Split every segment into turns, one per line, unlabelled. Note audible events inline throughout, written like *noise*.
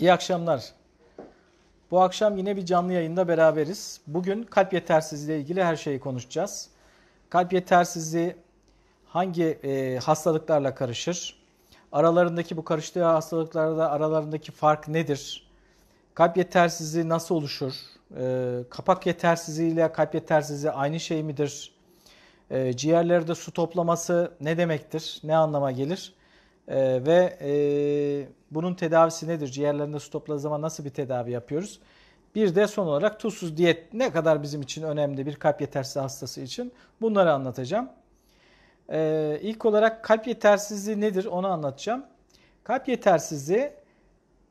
İyi akşamlar. Bu akşam yine bir canlı yayında beraberiz. Bugün kalp yetersizliği ile ilgili her şeyi konuşacağız. Kalp yetersizliği hangi e, hastalıklarla karışır? Aralarındaki bu karıştığı hastalıklarda aralarındaki fark nedir? Kalp yetersizliği nasıl oluşur? E, kapak yetersizliği ile kalp yetersizliği aynı şey midir? E, ciğerlerde su toplaması ne demektir? Ne anlama gelir? E, ve e, bunun tedavisi nedir? Ciğerlerinde su topladığı zaman nasıl bir tedavi yapıyoruz? Bir de son olarak tuzsuz diyet ne kadar bizim için önemli bir kalp yetersiz hastası için bunları anlatacağım. Ee, ilk olarak kalp yetersizliği nedir onu anlatacağım. Kalp yetersizliği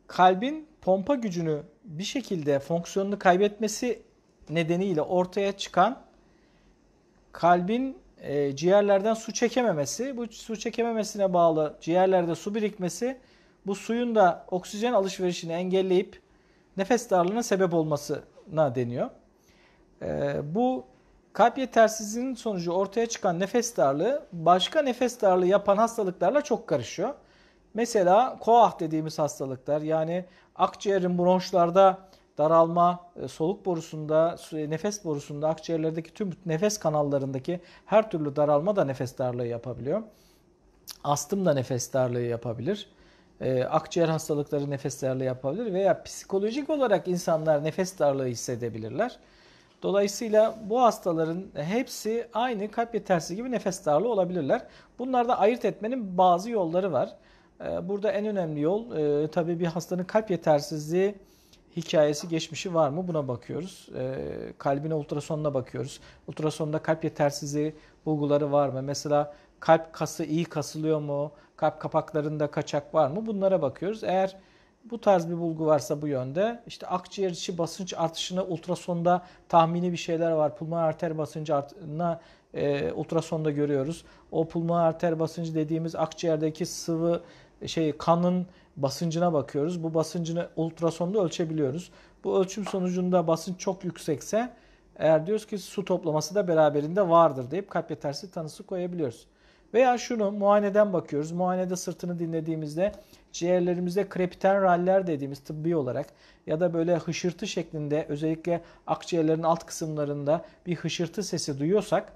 kalbin pompa gücünü bir şekilde fonksiyonunu kaybetmesi nedeniyle ortaya çıkan kalbin e, ciğerlerden su çekememesi, bu su çekememesine bağlı ciğerlerde su birikmesi bu suyun da oksijen alışverişini engelleyip nefes darlığına sebep olmasına deniyor. E, bu kalp yetersizliğinin sonucu ortaya çıkan nefes darlığı başka nefes darlığı yapan hastalıklarla çok karışıyor. Mesela koah dediğimiz hastalıklar yani akciğerin bronşlarda daralma, e, soluk borusunda, e, nefes borusunda, akciğerlerdeki tüm nefes kanallarındaki her türlü daralma da nefes darlığı yapabiliyor. Astım da nefes darlığı yapabilir. E, akciğer hastalıkları nefes darlığı yapabilir veya psikolojik olarak insanlar nefes darlığı hissedebilirler. Dolayısıyla bu hastaların hepsi aynı kalp yetersizliği gibi nefes darlığı olabilirler. Bunlarda ayırt etmenin bazı yolları var. Burada en önemli yol tabii bir hastanın kalp yetersizliği hikayesi, geçmişi var mı buna bakıyoruz. E, kalbine ultrasonuna bakıyoruz. Ultrasonda kalp yetersizliği bulguları var mı? Mesela kalp kası iyi kasılıyor mu? Kalp kapaklarında kaçak var mı? Bunlara bakıyoruz. Eğer bu tarz bir bulgu varsa bu yönde işte akciğer içi basınç artışına ultrasonda tahmini bir şeyler var. Pulmoner arter basıncı artına e, ultrasonda görüyoruz. O pulmoner arter basıncı dediğimiz akciğerdeki sıvı şey kanın basıncına bakıyoruz. Bu basıncını ultrasonda ölçebiliyoruz. Bu ölçüm sonucunda basınç çok yüksekse eğer diyoruz ki su toplaması da beraberinde vardır deyip kalp yetersi tanısı koyabiliyoruz. Veya şunu muayeneden bakıyoruz. Muayenede sırtını dinlediğimizde ciğerlerimizde krepiten raller dediğimiz tıbbi olarak ya da böyle hışırtı şeklinde özellikle akciğerlerin alt kısımlarında bir hışırtı sesi duyuyorsak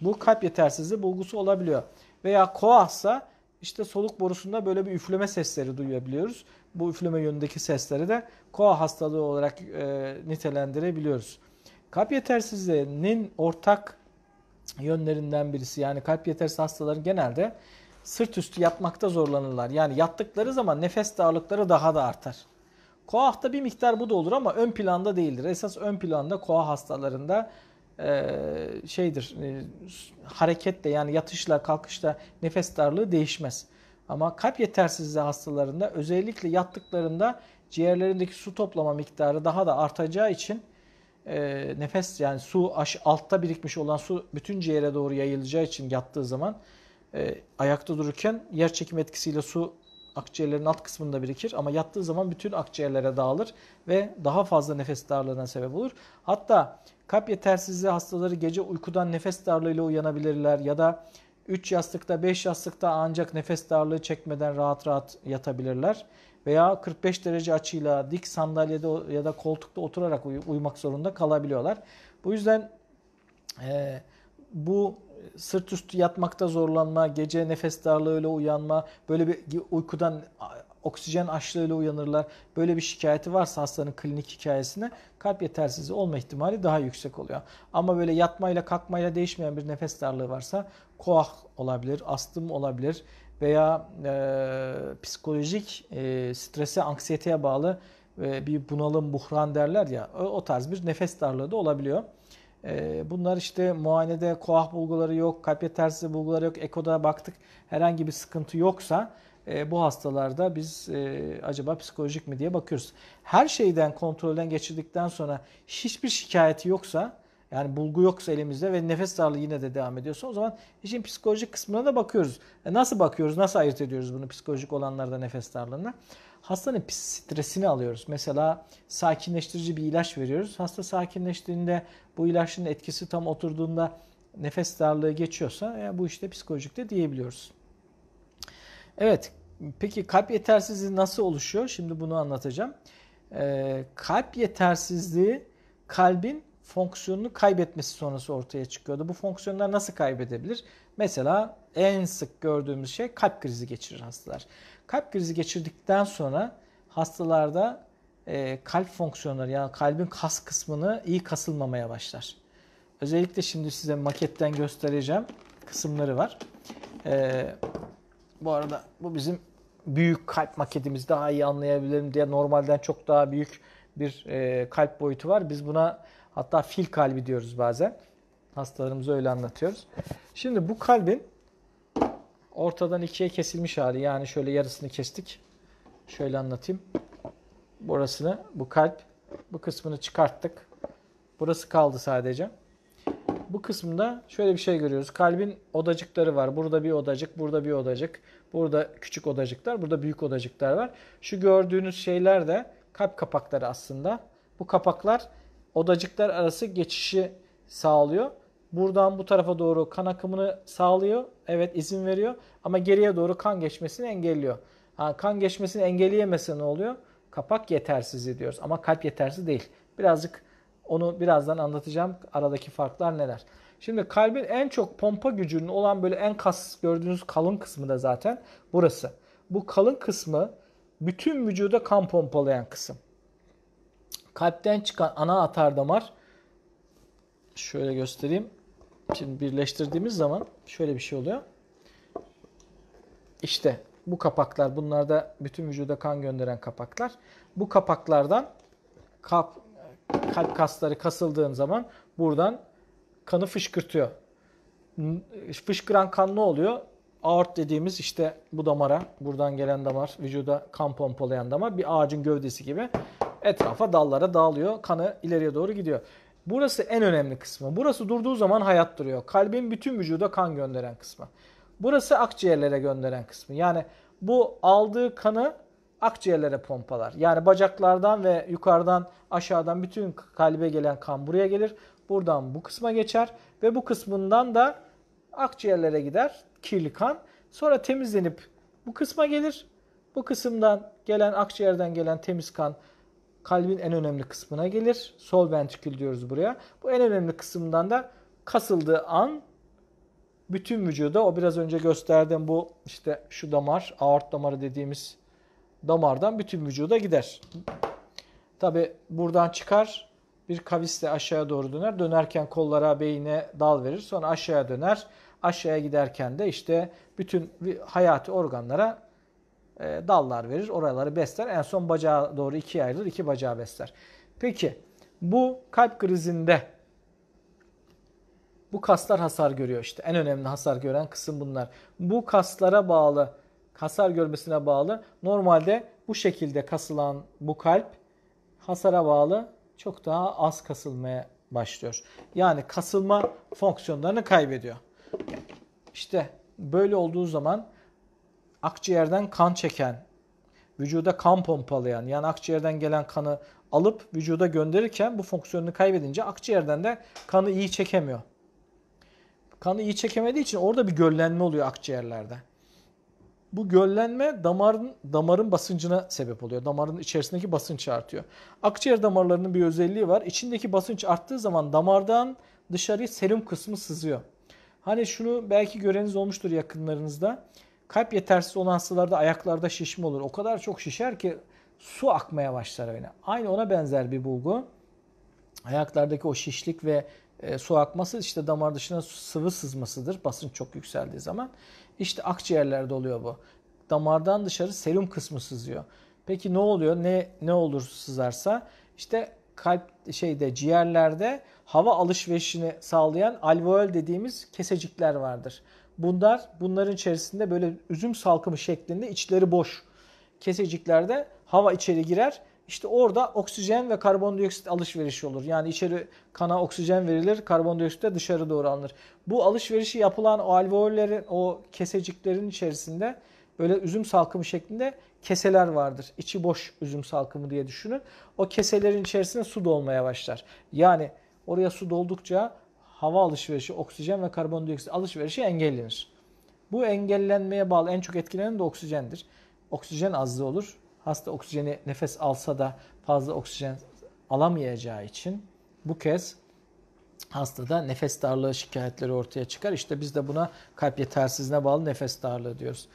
bu kalp yetersizliği bulgusu olabiliyor. Veya koahsa işte soluk borusunda böyle bir üfleme sesleri duyabiliyoruz. Bu üfleme yönündeki sesleri de koa hastalığı olarak e, nitelendirebiliyoruz. Kalp yetersizliğinin ortak yönlerinden birisi yani kalp yetersiz hastaların genelde sırt üstü yapmakta zorlanırlar. Yani yattıkları zaman nefes darlıkları daha da artar. Koah'ta bir miktar bu da olur ama ön planda değildir. Esas ön planda koa hastalarında e, şeydir e, hareketle yani yatışla kalkışta nefes darlığı değişmez. Ama kalp yetersizliği hastalarında özellikle yattıklarında ciğerlerindeki su toplama miktarı daha da artacağı için e, nefes yani su aş, altta birikmiş olan su bütün ciğere doğru yayılacağı için yattığı zaman e, ayakta dururken yer çekim etkisiyle su akciğerlerin alt kısmında birikir ama yattığı zaman bütün akciğerlere dağılır ve daha fazla nefes darlığına sebep olur. Hatta Kalp yetersizliği hastaları gece uykudan nefes darlığıyla uyanabilirler ya da 3 yastıkta 5 yastıkta ancak nefes darlığı çekmeden rahat rahat yatabilirler. Veya 45 derece açıyla dik sandalyede ya da koltukta oturarak uy- uyumak zorunda kalabiliyorlar. Bu yüzden e, bu sırt üstü yatmakta zorlanma, gece nefes darlığıyla uyanma, böyle bir uykudan oksijen açlığıyla uyanırlar. Böyle bir şikayeti varsa hastanın klinik hikayesine kalp yetersizliği olma ihtimali daha yüksek oluyor. Ama böyle yatmayla kalkmayla değişmeyen bir nefes darlığı varsa koah olabilir, astım olabilir veya e, psikolojik e, strese, anksiyeteye bağlı e, bir bunalım, buhran derler ya o, o tarz bir nefes darlığı da olabiliyor. E, bunlar işte muayenede koah bulguları yok, kalp yetersizliği bulguları yok, ekoda baktık herhangi bir sıkıntı yoksa e, bu hastalarda biz e, acaba psikolojik mi diye bakıyoruz. Her şeyden kontrolden geçirdikten sonra hiçbir şikayeti yoksa yani bulgu yoksa elimizde ve nefes darlığı yine de devam ediyorsa o zaman işin psikolojik kısmına da bakıyoruz. E nasıl bakıyoruz, nasıl ayırt ediyoruz bunu psikolojik olanlarda nefes darlığına? Hastanın stresini alıyoruz. Mesela sakinleştirici bir ilaç veriyoruz. Hasta sakinleştiğinde bu ilaçın etkisi tam oturduğunda nefes darlığı geçiyorsa yani e, bu işte psikolojik de diyebiliyoruz. Evet, peki kalp yetersizliği nasıl oluşuyor? Şimdi bunu anlatacağım. Ee, kalp yetersizliği kalbin fonksiyonunu kaybetmesi sonrası ortaya çıkıyordu. Bu fonksiyonlar nasıl kaybedebilir? Mesela en sık gördüğümüz şey kalp krizi geçirir hastalar. Kalp krizi geçirdikten sonra hastalarda e, kalp fonksiyonları yani kalbin kas kısmını iyi kasılmamaya başlar. Özellikle şimdi size maketten göstereceğim kısımları var. E, bu arada bu bizim büyük kalp maketimizi daha iyi anlayabilirim diye normalden çok daha büyük bir e, kalp boyutu var. Biz buna hatta fil kalbi diyoruz bazen. Hastalarımıza öyle anlatıyoruz. Şimdi bu kalbin ortadan ikiye kesilmiş hali. Yani şöyle yarısını kestik. Şöyle anlatayım. Burasını, bu kalp, bu kısmını çıkarttık. Burası kaldı sadece bu kısımda şöyle bir şey görüyoruz. Kalbin odacıkları var. Burada bir odacık, burada bir odacık. Burada küçük odacıklar, burada büyük odacıklar var. Şu gördüğünüz şeyler de kalp kapakları aslında. Bu kapaklar odacıklar arası geçişi sağlıyor. Buradan bu tarafa doğru kan akımını sağlıyor. Evet izin veriyor ama geriye doğru kan geçmesini engelliyor. Yani kan geçmesini engelleyemese ne oluyor? Kapak yetersiz diyoruz ama kalp yetersiz değil. Birazcık onu birazdan anlatacağım. Aradaki farklar neler. Şimdi kalbin en çok pompa gücünün olan böyle en kas gördüğünüz kalın kısmı da zaten burası. Bu kalın kısmı bütün vücuda kan pompalayan kısım. Kalpten çıkan ana atar damar şöyle göstereyim. Şimdi birleştirdiğimiz zaman şöyle bir şey oluyor. İşte bu kapaklar bunlar da bütün vücuda kan gönderen kapaklar. Bu kapaklardan kap, kalp kasları kasıldığın zaman buradan kanı fışkırtıyor. Fışkıran kan ne oluyor? Aort dediğimiz işte bu damara, buradan gelen damar, vücuda kan pompalayan damar bir ağacın gövdesi gibi etrafa dallara dağılıyor. Kanı ileriye doğru gidiyor. Burası en önemli kısmı. Burası durduğu zaman hayat duruyor. Kalbin bütün vücuda kan gönderen kısmı. Burası akciğerlere gönderen kısmı. Yani bu aldığı kanı akciğerlere pompalar. Yani bacaklardan ve yukarıdan aşağıdan bütün kalbe gelen kan buraya gelir. Buradan bu kısma geçer ve bu kısmından da akciğerlere gider kirli kan. Sonra temizlenip bu kısma gelir. Bu kısımdan gelen akciğerden gelen temiz kan kalbin en önemli kısmına gelir. Sol ventrikül diyoruz buraya. Bu en önemli kısımdan da kasıldığı an bütün vücuda o biraz önce gösterdiğim bu işte şu damar, aort damarı dediğimiz damardan bütün vücuda gider. Tabi buradan çıkar bir kavisle aşağıya doğru döner. Dönerken kollara beyine dal verir. Sonra aşağıya döner. Aşağıya giderken de işte bütün hayati organlara e, dallar verir. Oraları besler. En son bacağa doğru ikiye ayrılır. iki bacağı besler. Peki bu kalp krizinde bu kaslar hasar görüyor işte. En önemli hasar gören kısım bunlar. Bu kaslara bağlı hasar görmesine bağlı. Normalde bu şekilde kasılan bu kalp hasara bağlı çok daha az kasılmaya başlıyor. Yani kasılma fonksiyonlarını kaybediyor. İşte böyle olduğu zaman akciğerden kan çeken, vücuda kan pompalayan yani akciğerden gelen kanı alıp vücuda gönderirken bu fonksiyonunu kaybedince akciğerden de kanı iyi çekemiyor. Kanı iyi çekemediği için orada bir göllenme oluyor akciğerlerde. Bu göllenme damarın, damarın basıncına sebep oluyor. Damarın içerisindeki basınç artıyor. Akciğer damarlarının bir özelliği var. İçindeki basınç arttığı zaman damardan dışarıya serum kısmı sızıyor. Hani şunu belki göreniz olmuştur yakınlarınızda. Kalp yetersiz olan hastalarda ayaklarda şişme olur. O kadar çok şişer ki su akmaya başlar öyle. Aynı ona benzer bir bulgu. Ayaklardaki o şişlik ve e, su akması işte damar dışına sıvı sızmasıdır basınç çok yükseldiği zaman. İşte akciğerlerde oluyor bu. Damardan dışarı serum kısmı sızıyor. Peki ne oluyor? Ne ne olur sızarsa? İşte kalp şeyde ciğerlerde hava alışverişini sağlayan alveol dediğimiz kesecikler vardır. Bunlar bunların içerisinde böyle üzüm salkımı şeklinde içleri boş keseciklerde hava içeri girer işte orada oksijen ve karbondioksit alışverişi olur. Yani içeri kana oksijen verilir, karbondioksit de dışarı doğru alınır. Bu alışverişi yapılan o alveollerin, o keseciklerin içerisinde böyle üzüm salkımı şeklinde keseler vardır. İçi boş üzüm salkımı diye düşünün. O keselerin içerisinde su dolmaya başlar. Yani oraya su doldukça hava alışverişi, oksijen ve karbondioksit alışverişi engellenir. Bu engellenmeye bağlı en çok etkilenen de oksijendir. Oksijen azlığı olur. Hasta oksijeni nefes alsa da fazla oksijen alamayacağı için bu kez hastada nefes darlığı şikayetleri ortaya çıkar. İşte biz de buna kalp yetersizliğine bağlı nefes darlığı diyoruz.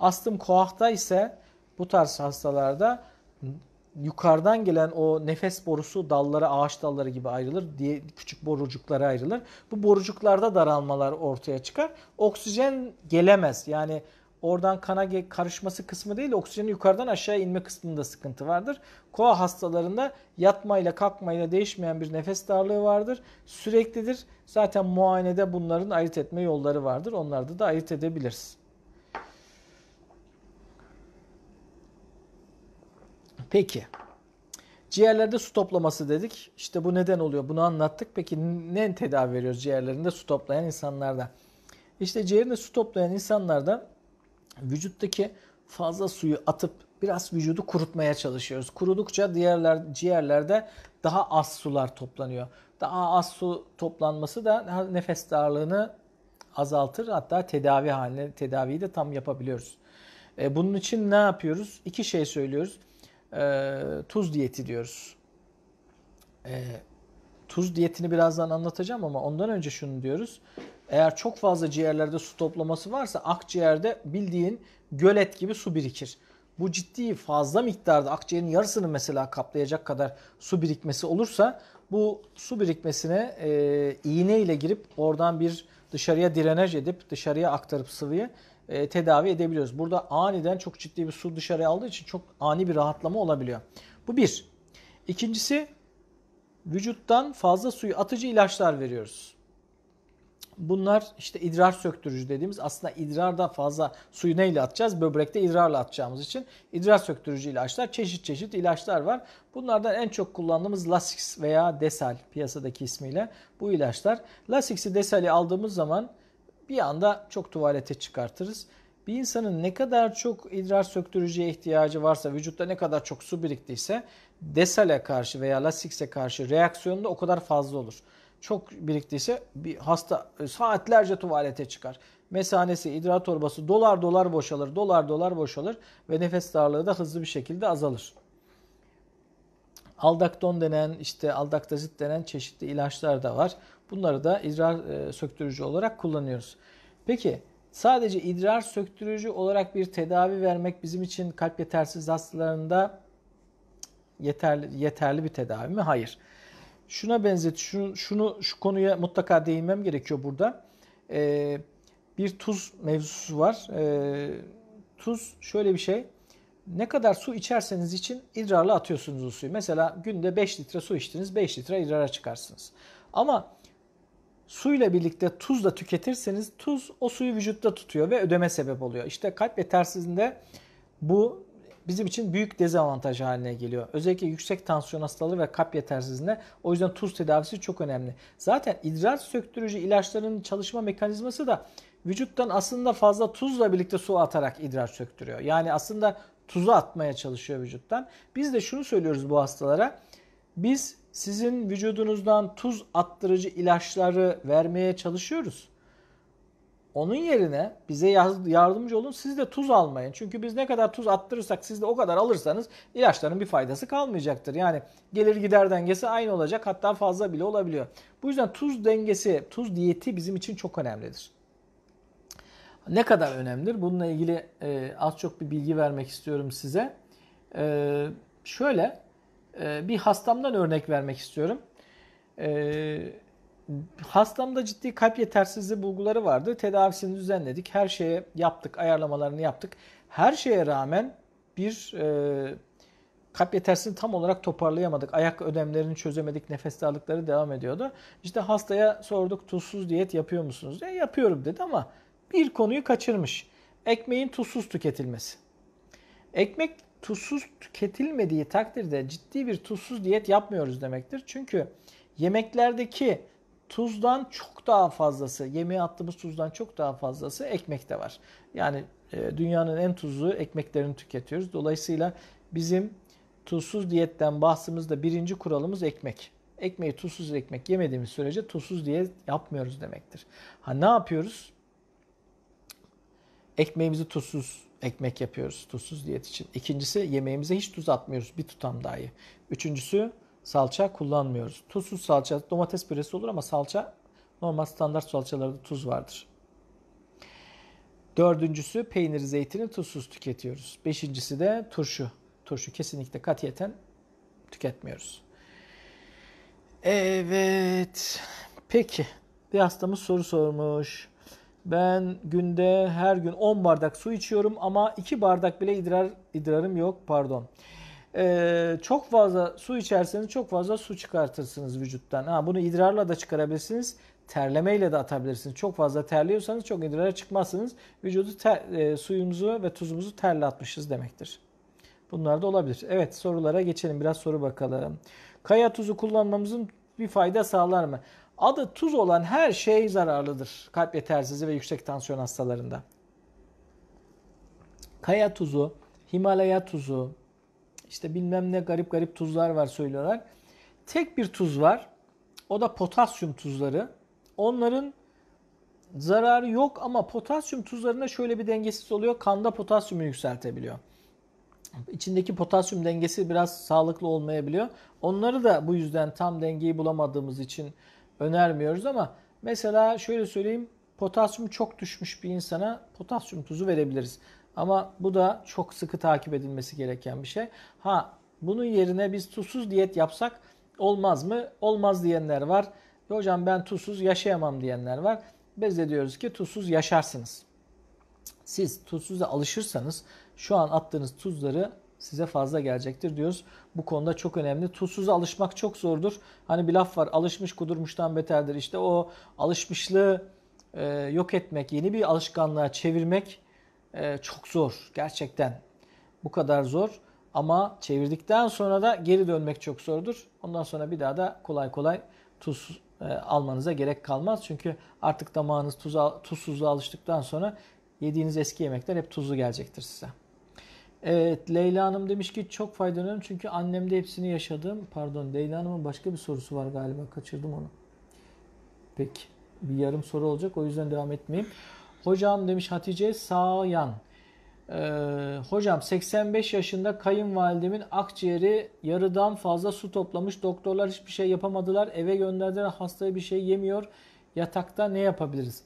Astım koahta ise bu tarz hastalarda yukarıdan gelen o nefes borusu dallara, ağaç dalları gibi ayrılır. diye Küçük borucuklara ayrılır. Bu borucuklarda daralmalar ortaya çıkar. Oksijen gelemez. Yani Oradan kana karışması kısmı değil oksijenin yukarıdan aşağı inme kısmında sıkıntı vardır. Koa hastalarında yatmayla kalkmayla değişmeyen bir nefes darlığı vardır. Süreklidir. Zaten muayenede bunların ayırt etme yolları vardır. onları da ayırt edebiliriz. Peki. Ciğerlerde su toplaması dedik. İşte bu neden oluyor? Bunu anlattık. Peki ne tedavi veriyoruz ciğerlerinde su toplayan insanlarda? İşte ciğerinde su toplayan insanlarda vücuttaki fazla suyu atıp biraz vücudu kurutmaya çalışıyoruz. Kurudukça diğerler ciğerlerde daha az sular toplanıyor. Daha az su toplanması da nefes darlığını azaltır hatta tedavi haline tedaviyi de tam yapabiliyoruz. E, bunun için ne yapıyoruz? İki şey söylüyoruz. E, tuz diyeti diyoruz. E, tuz diyetini birazdan anlatacağım ama ondan önce şunu diyoruz. Eğer çok fazla ciğerlerde su toplaması varsa akciğerde bildiğin gölet gibi su birikir. Bu ciddi fazla miktarda akciğerin yarısını mesela kaplayacak kadar su birikmesi olursa bu su birikmesine e, iğne ile girip oradan bir dışarıya direnaj edip dışarıya aktarıp sıvıyı e, tedavi edebiliyoruz. Burada aniden çok ciddi bir su dışarıya aldığı için çok ani bir rahatlama olabiliyor. Bu bir. İkincisi vücuttan fazla suyu atıcı ilaçlar veriyoruz. Bunlar işte idrar söktürücü dediğimiz aslında idrardan fazla suyu neyle atacağız? Böbrekte idrarla atacağımız için idrar söktürücü ilaçlar, çeşit çeşit ilaçlar var. Bunlardan en çok kullandığımız Lasix veya Desal piyasadaki ismiyle bu ilaçlar. Lasix'i Desal'i aldığımız zaman bir anda çok tuvalete çıkartırız. Bir insanın ne kadar çok idrar söktürücüye ihtiyacı varsa, vücutta ne kadar çok su biriktiyse Desal'e karşı veya Lasix'e karşı reaksiyonu da o kadar fazla olur çok biriktiyse bir hasta e, saatlerce tuvalete çıkar. Mesanesi, idrar torbası dolar dolar boşalır, dolar dolar boşalır ve nefes darlığı da hızlı bir şekilde azalır. Aldakton denen, işte aldaktazit denen çeşitli ilaçlar da var. Bunları da idrar e, söktürücü olarak kullanıyoruz. Peki sadece idrar söktürücü olarak bir tedavi vermek bizim için kalp yetersiz hastalarında yeterli yeterli bir tedavi mi? Hayır şuna benzet, şunu, şunu şu konuya mutlaka değinmem gerekiyor burada. Ee, bir tuz mevzusu var. Ee, tuz şöyle bir şey. Ne kadar su içerseniz için idrarla atıyorsunuz o suyu. Mesela günde 5 litre su içtiniz, 5 litre idrara çıkarsınız. Ama suyla birlikte tuz da tüketirseniz tuz o suyu vücutta tutuyor ve ödeme sebep oluyor. İşte kalp yetersizliğinde bu bizim için büyük dezavantaj haline geliyor. Özellikle yüksek tansiyon hastaları ve kalp yetersizliğinde. O yüzden tuz tedavisi çok önemli. Zaten idrar söktürücü ilaçların çalışma mekanizması da vücuttan aslında fazla tuzla birlikte su atarak idrar söktürüyor. Yani aslında tuzu atmaya çalışıyor vücuttan. Biz de şunu söylüyoruz bu hastalara. Biz sizin vücudunuzdan tuz attırıcı ilaçları vermeye çalışıyoruz. Onun yerine bize yardımcı olun siz de tuz almayın. Çünkü biz ne kadar tuz attırırsak siz de o kadar alırsanız ilaçların bir faydası kalmayacaktır. Yani gelir gider dengesi aynı olacak hatta fazla bile olabiliyor. Bu yüzden tuz dengesi, tuz diyeti bizim için çok önemlidir. Ne kadar önemlidir? Bununla ilgili e, az çok bir bilgi vermek istiyorum size. E, şöyle e, bir hastamdan örnek vermek istiyorum. Eee Hastamda ciddi kalp yetersizliği bulguları vardı. Tedavisini düzenledik. Her şeye yaptık. Ayarlamalarını yaptık. Her şeye rağmen bir e, kalp yetersizliğini tam olarak toparlayamadık. Ayak ödemlerini çözemedik. Nefes darlıkları devam ediyordu. İşte hastaya sorduk tuzsuz diyet yapıyor musunuz? diye yapıyorum dedi ama bir konuyu kaçırmış. Ekmeğin tuzsuz tüketilmesi. Ekmek tuzsuz tüketilmediği takdirde ciddi bir tuzsuz diyet yapmıyoruz demektir. Çünkü yemeklerdeki tuzdan çok daha fazlası, yemeğe attığımız tuzdan çok daha fazlası ekmekte var. Yani e, dünyanın en tuzlu ekmeklerini tüketiyoruz. Dolayısıyla bizim tuzsuz diyetten bahsımızda birinci kuralımız ekmek. Ekmeği tuzsuz ekmek yemediğimiz sürece tuzsuz diyet yapmıyoruz demektir. Ha ne yapıyoruz? Ekmeğimizi tuzsuz ekmek yapıyoruz tuzsuz diyet için. İkincisi yemeğimize hiç tuz atmıyoruz bir tutam dahi. Üçüncüsü salça kullanmıyoruz. Tuzsuz salça domates püresi olur ama salça normal standart salçalarda tuz vardır. Dördüncüsü peynir zeytini tuzsuz tüketiyoruz. Beşincisi de turşu. Turşu kesinlikle katiyeten tüketmiyoruz. Evet. Peki. Bir hastamız soru sormuş. Ben günde her gün 10 bardak su içiyorum ama 2 bardak bile idrar idrarım yok. Pardon e, çok fazla su içerseniz çok fazla su çıkartırsınız vücuttan. Ha, bunu idrarla da çıkarabilirsiniz. Terlemeyle de atabilirsiniz. Çok fazla terliyorsanız çok idrara çıkmazsınız. Vücudu ter, e, suyumuzu ve tuzumuzu terle atmışız demektir. Bunlar da olabilir. Evet sorulara geçelim. Biraz soru bakalım. Kaya tuzu kullanmamızın bir fayda sağlar mı? Adı tuz olan her şey zararlıdır. Kalp yetersizliği ve yüksek tansiyon hastalarında. Kaya tuzu, Himalaya tuzu, işte bilmem ne garip garip tuzlar var söylüyorlar. Tek bir tuz var. O da potasyum tuzları. Onların zararı yok ama potasyum tuzlarında şöyle bir dengesiz oluyor. Kanda potasyumu yükseltebiliyor. İçindeki potasyum dengesi biraz sağlıklı olmayabiliyor. Onları da bu yüzden tam dengeyi bulamadığımız için önermiyoruz ama mesela şöyle söyleyeyim potasyum çok düşmüş bir insana potasyum tuzu verebiliriz. Ama bu da çok sıkı takip edilmesi gereken bir şey. Ha bunun yerine biz tuzsuz diyet yapsak olmaz mı? Olmaz diyenler var. E hocam ben tuzsuz yaşayamam diyenler var. Biz de diyoruz ki tuzsuz yaşarsınız. Siz tuzsuza alışırsanız şu an attığınız tuzları size fazla gelecektir diyoruz. Bu konuda çok önemli. Tuzsuza alışmak çok zordur. Hani bir laf var alışmış kudurmuştan beterdir. İşte o alışmışlığı e, yok etmek, yeni bir alışkanlığa çevirmek e, çok zor gerçekten. Bu kadar zor ama çevirdikten sonra da geri dönmek çok zordur. Ondan sonra bir daha da kolay kolay tuz e, almanıza gerek kalmaz. Çünkü artık damağınız tuza, tuzsuzluğa alıştıktan sonra yediğiniz eski yemekler hep tuzlu gelecektir size. Evet Leyla Hanım demiş ki çok faydalanıyorum çünkü annemde hepsini yaşadım. Pardon Leyla Hanım'ın başka bir sorusu var galiba kaçırdım onu. Peki bir yarım soru olacak o yüzden devam etmeyeyim. Hocam demiş Hatice Sağyan. Ee, hocam 85 yaşında kayınvalidemin akciğeri yarıdan fazla su toplamış. Doktorlar hiçbir şey yapamadılar. Eve gönderdiler. Hastaya bir şey yemiyor. Yatakta ne yapabiliriz?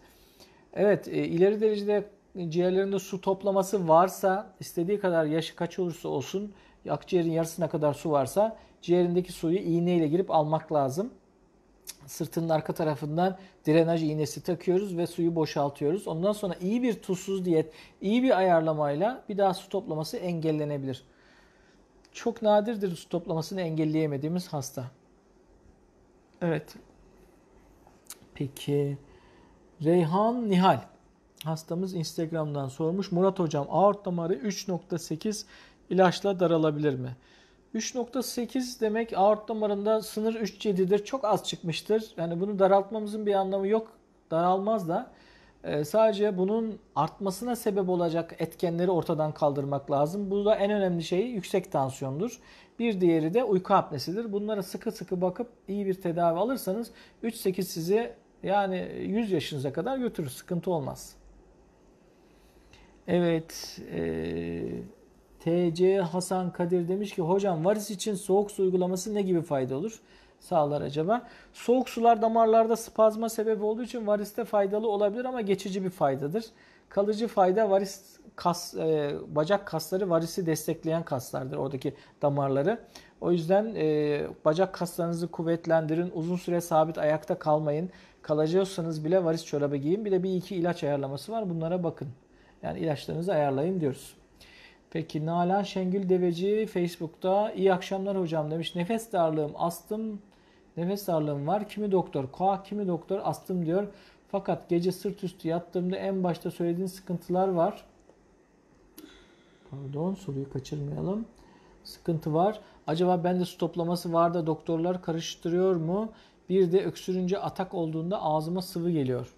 Evet e, ileri derecede ciğerlerinde su toplaması varsa istediği kadar yaşı kaç olursa olsun akciğerin yarısına kadar su varsa ciğerindeki suyu iğneyle girip almak lazım sırtının arka tarafından drenaj iğnesi takıyoruz ve suyu boşaltıyoruz. Ondan sonra iyi bir tuzsuz diyet, iyi bir ayarlamayla bir daha su toplaması engellenebilir. Çok nadirdir su toplamasını engelleyemediğimiz hasta. Evet. Peki. Reyhan Nihal hastamız Instagram'dan sormuş. Murat hocam aort damarı 3.8 ilaçla daralabilir mi? 3.8 demek aort damarında sınır 3.7'dir. Çok az çıkmıştır. Yani bunu daraltmamızın bir anlamı yok. Daralmaz da. Ee, sadece bunun artmasına sebep olacak etkenleri ortadan kaldırmak lazım. burada en önemli şey yüksek tansiyondur. Bir diğeri de uyku apnesidir. Bunlara sıkı sıkı bakıp iyi bir tedavi alırsanız 3.8 sizi yani 100 yaşınıza kadar götürür. Sıkıntı olmaz. Evet. Ee... TC Hasan Kadir demiş ki hocam varis için soğuk su uygulaması ne gibi fayda olur? Sağlar acaba? Soğuk sular damarlarda spazma sebebi olduğu için variste faydalı olabilir ama geçici bir faydadır. Kalıcı fayda varis kas, e, bacak kasları varisi destekleyen kaslardır oradaki damarları. O yüzden e, bacak kaslarınızı kuvvetlendirin. Uzun süre sabit ayakta kalmayın. Kalacıyorsanız bile varis çorabı giyin. Bir de bir iki ilaç ayarlaması var. Bunlara bakın. Yani ilaçlarınızı ayarlayın diyoruz. Peki Nalan Şengül Deveci Facebook'ta iyi akşamlar hocam demiş. Nefes darlığım astım nefes darlığım var. Kimi doktor koa kimi doktor astım diyor. Fakat gece sırt üstü yattığımda en başta söylediğin sıkıntılar var. Pardon soruyu kaçırmayalım. Sıkıntı var. Acaba bende su toplaması var da doktorlar karıştırıyor mu? Bir de öksürünce atak olduğunda ağzıma sıvı geliyor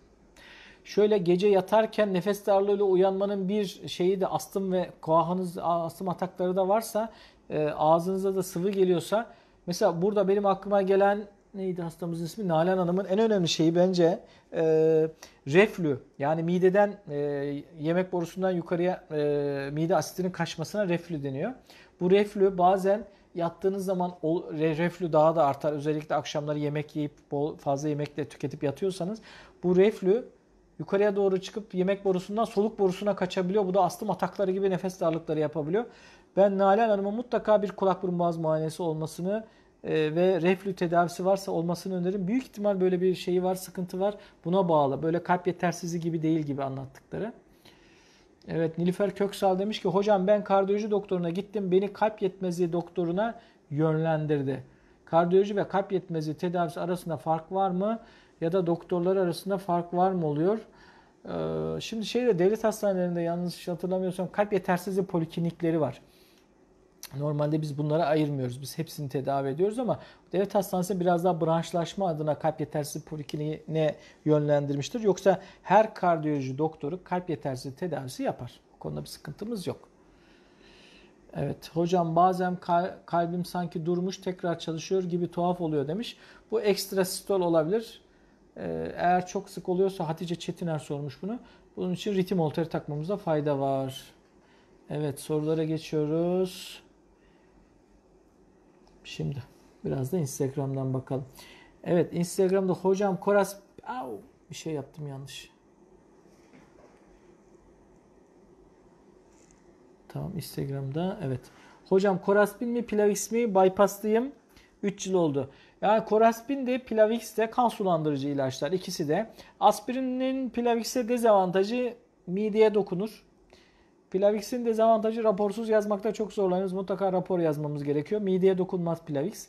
şöyle gece yatarken nefes darlığıyla uyanmanın bir şeyi de astım ve koahanız astım atakları da varsa e, ağzınıza da sıvı geliyorsa mesela burada benim aklıma gelen neydi hastamızın ismi Nalan Hanım'ın en önemli şeyi bence e, reflü yani mideden e, yemek borusundan yukarıya e, mide asitinin kaçmasına reflü deniyor. Bu reflü bazen yattığınız zaman o reflü daha da artar. Özellikle akşamları yemek yiyip bol, fazla yemekle tüketip yatıyorsanız bu reflü yukarıya doğru çıkıp yemek borusundan soluk borusuna kaçabiliyor. Bu da astım atakları gibi nefes darlıkları yapabiliyor. Ben Nalan Hanım'a mutlaka bir kulak burun boğaz muayenesi olmasını e, ve reflü tedavisi varsa olmasını öneririm. Büyük ihtimal böyle bir şeyi var, sıkıntı var. Buna bağlı. Böyle kalp yetersizliği gibi değil gibi anlattıkları. Evet Nilüfer Köksal demiş ki hocam ben kardiyoloji doktoruna gittim. Beni kalp yetmezliği doktoruna yönlendirdi. Kardiyoloji ve kalp yetmezliği tedavisi arasında fark var mı? ya da doktorlar arasında fark var mı oluyor? Ee, şimdi şeyde devlet hastanelerinde yalnız hatırlamıyorsam kalp yetersizliği poliklinikleri var. Normalde biz bunlara ayırmıyoruz. Biz hepsini tedavi ediyoruz ama devlet hastanesi biraz daha branşlaşma adına kalp yetersizliği polikliniğine yönlendirmiştir. Yoksa her kardiyoloji doktoru kalp yetersizliği tedavisi yapar. Bu konuda bir sıkıntımız yok. Evet hocam bazen kalbim sanki durmuş tekrar çalışıyor gibi tuhaf oluyor demiş. Bu ekstra sistol olabilir. Ee, eğer çok sık oluyorsa Hatice Çetiner sormuş bunu. Bunun için ritim olteri takmamızda fayda var. Evet sorulara geçiyoruz. Şimdi biraz da Instagram'dan bakalım. Evet Instagram'da hocam Koras... Au, bir şey yaptım yanlış. Tamam Instagram'da evet. Hocam Koraspin mi Plavix mi bypass'lıyım. 3 yıl oldu. Yani koraspin de Plavix de kan sulandırıcı ilaçlar ikisi de. Aspirinin Plavix'e dezavantajı mideye dokunur. Plavix'in dezavantajı raporsuz yazmakta çok zorlanıyoruz. Mutlaka rapor yazmamız gerekiyor. Mideye dokunmaz Plavix.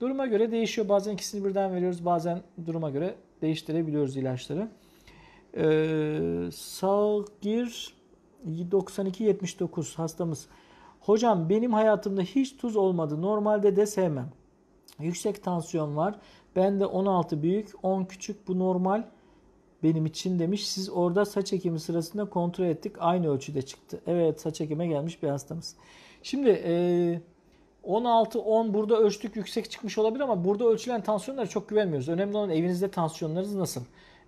Duruma göre değişiyor. Bazen ikisini birden veriyoruz. Bazen duruma göre değiştirebiliyoruz ilaçları. Ee, Salgir 9279 hastamız. Hocam benim hayatımda hiç tuz olmadı. Normalde de sevmem. Yüksek tansiyon var. Ben de 16 büyük, 10 küçük. Bu normal benim için demiş. Siz orada saç ekimi sırasında kontrol ettik. Aynı ölçüde çıktı. Evet saç ekime gelmiş bir hastamız. Şimdi e, 16 10 burada ölçtük yüksek çıkmış olabilir ama burada ölçülen tansiyonlara çok güvenmiyoruz. Önemli olan evinizde tansiyonlarınız nasıl?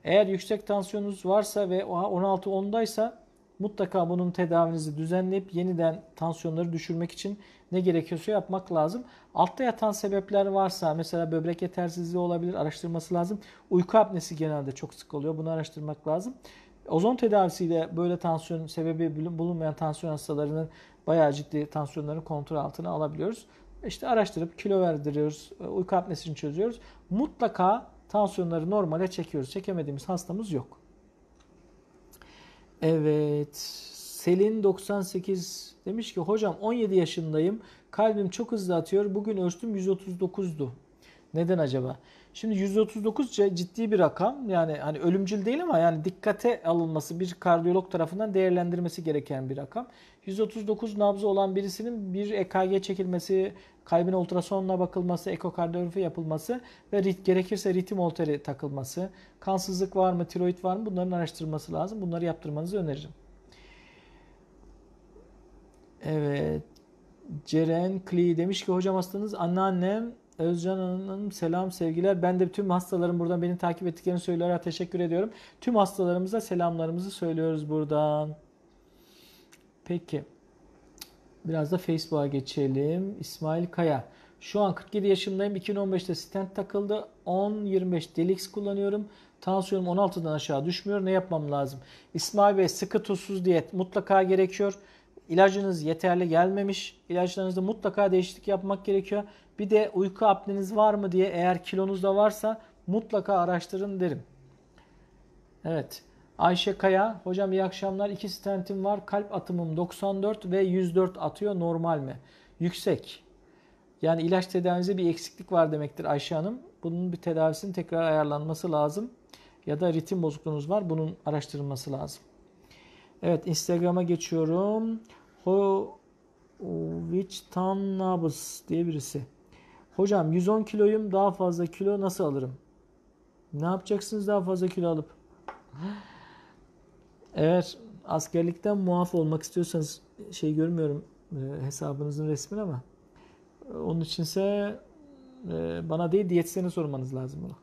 Eğer yüksek tansiyonunuz varsa ve 16 10'daysa mutlaka bunun tedavinizi düzenleyip yeniden tansiyonları düşürmek için ne gerekiyorsa yapmak lazım. Altta yatan sebepler varsa mesela böbrek yetersizliği olabilir araştırması lazım. Uyku apnesi genelde çok sık oluyor bunu araştırmak lazım. Ozon tedavisiyle böyle tansiyon sebebi bulunmayan tansiyon hastalarının bayağı ciddi tansiyonlarını kontrol altına alabiliyoruz. İşte araştırıp kilo verdiriyoruz, uyku apnesini çözüyoruz. Mutlaka tansiyonları normale çekiyoruz. Çekemediğimiz hastamız yok. Evet. Selin 98 demiş ki hocam 17 yaşındayım. Kalbim çok hızlı atıyor. Bugün ölçtüm 139'du. Neden acaba? Şimdi 139 ciddi bir rakam. Yani hani ölümcül değil ama yani dikkate alınması bir kardiyolog tarafından değerlendirmesi gereken bir rakam. 139 nabzı olan birisinin bir EKG çekilmesi, kalbin ultrasonla bakılması, ekokardiyografi yapılması ve rit, gerekirse ritim olteri takılması, kansızlık var mı, tiroid var mı bunların araştırılması lazım. Bunları yaptırmanızı öneririm. Evet. Ceren Kli demiş ki hocam hastanız anneannem Özcan Hanım selam sevgiler. Ben de tüm hastalarım buradan beni takip ettiklerini söylüyorlar. Teşekkür ediyorum. Tüm hastalarımıza selamlarımızı söylüyoruz buradan. Peki. Biraz da Facebook'a geçelim. İsmail Kaya. Şu an 47 yaşındayım. 2015'te stent takıldı. 10-25 delix kullanıyorum. Tansiyonum 16'dan aşağı düşmüyor. Ne yapmam lazım? İsmail Bey sıkı tuzsuz diyet mutlaka gerekiyor. İlacınız yeterli gelmemiş. İlaçlarınızda mutlaka değişiklik yapmak gerekiyor. Bir de uyku apneniz var mı diye eğer kilonuz da varsa mutlaka araştırın derim. Evet. Ayşe Kaya, hocam iyi akşamlar. İki stentim var. Kalp atımım 94 ve 104 atıyor. Normal mi? Yüksek. Yani ilaç tedavinizde bir eksiklik var demektir Ayşe Hanım. Bunun bir tedavisinin tekrar ayarlanması lazım. Ya da ritim bozukluğunuz var. Bunun araştırılması lazım. Evet Instagram'a geçiyorum. Ho Nabız diye birisi. Hocam 110 kiloyum daha fazla kilo nasıl alırım? Ne yapacaksınız daha fazla kilo alıp? Eğer askerlikten muaf olmak istiyorsanız şey görmüyorum e, hesabınızın resmini ama onun içinse e, bana değil diyetisyene sormanız lazım bunu.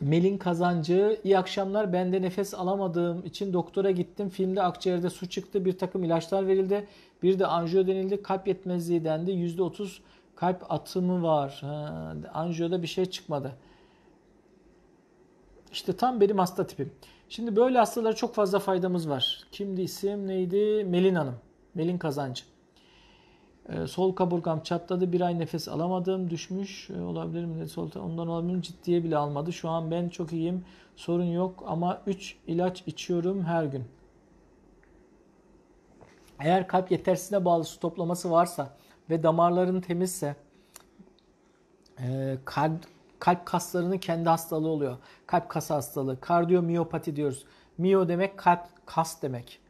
Melin Kazancı, iyi akşamlar. Ben de nefes alamadığım için doktora gittim. Filmde akciğerde su çıktı. Bir takım ilaçlar verildi. Bir de anjiyo denildi. Kalp yetmezliği dendi. %30 kalp atımı var. Ha, anjiyoda bir şey çıkmadı. İşte tam benim hasta tipim. Şimdi böyle hastalara çok fazla faydamız var. Kimdi isim neydi? Melin Hanım. Melin Kazancı. Ee, sol kaburgam çatladı. Bir ay nefes alamadım. Düşmüş e, olabilir mi? Sol, ondan olabilir mi? Ciddiye bile almadı. Şu an ben çok iyiyim. Sorun yok ama 3 ilaç içiyorum her gün. Eğer kalp yetersizliğine bağlı su toplaması varsa ve damarların temizse e, kalp, kalp kaslarının kendi hastalığı oluyor. Kalp kas hastalığı. Kardiyomiyopati diyoruz. Miyo demek kalp kas demek.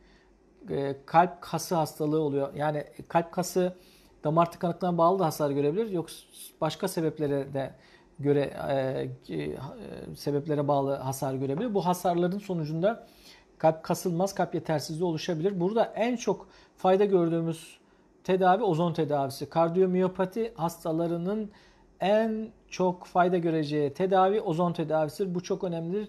E, kalp kası hastalığı oluyor. Yani kalp kası damar tıkanıklığına bağlı da hasar görebilir. Yoksa başka sebeplere de göre e, e, sebeplere bağlı hasar görebilir. Bu hasarların sonucunda kalp kasılmaz, kalp yetersizliği oluşabilir. Burada en çok fayda gördüğümüz tedavi ozon tedavisi. Kardiyomiyopati hastalarının en çok fayda göreceği tedavi ozon tedavisidir. Bu çok önemlidir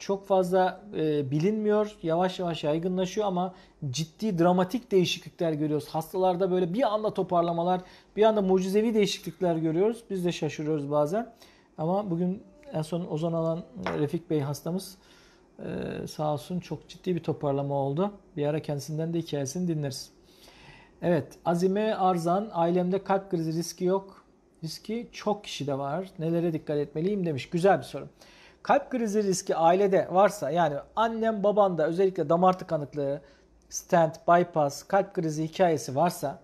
çok fazla e, bilinmiyor. Yavaş yavaş yaygınlaşıyor ama ciddi dramatik değişiklikler görüyoruz. Hastalarda böyle bir anda toparlamalar, bir anda mucizevi değişiklikler görüyoruz. Biz de şaşırıyoruz bazen. Ama bugün en son Ozan alan Refik Bey hastamız e, sağ olsun çok ciddi bir toparlama oldu. Bir ara kendisinden de hikayesini dinleriz. Evet, Azime Arzan ailemde kalp krizi riski yok. Riski çok kişide var. Nelere dikkat etmeliyim demiş. Güzel bir soru. Kalp krizi riski ailede varsa yani annem babanda özellikle damar tıkanıklığı, stent, bypass, kalp krizi hikayesi varsa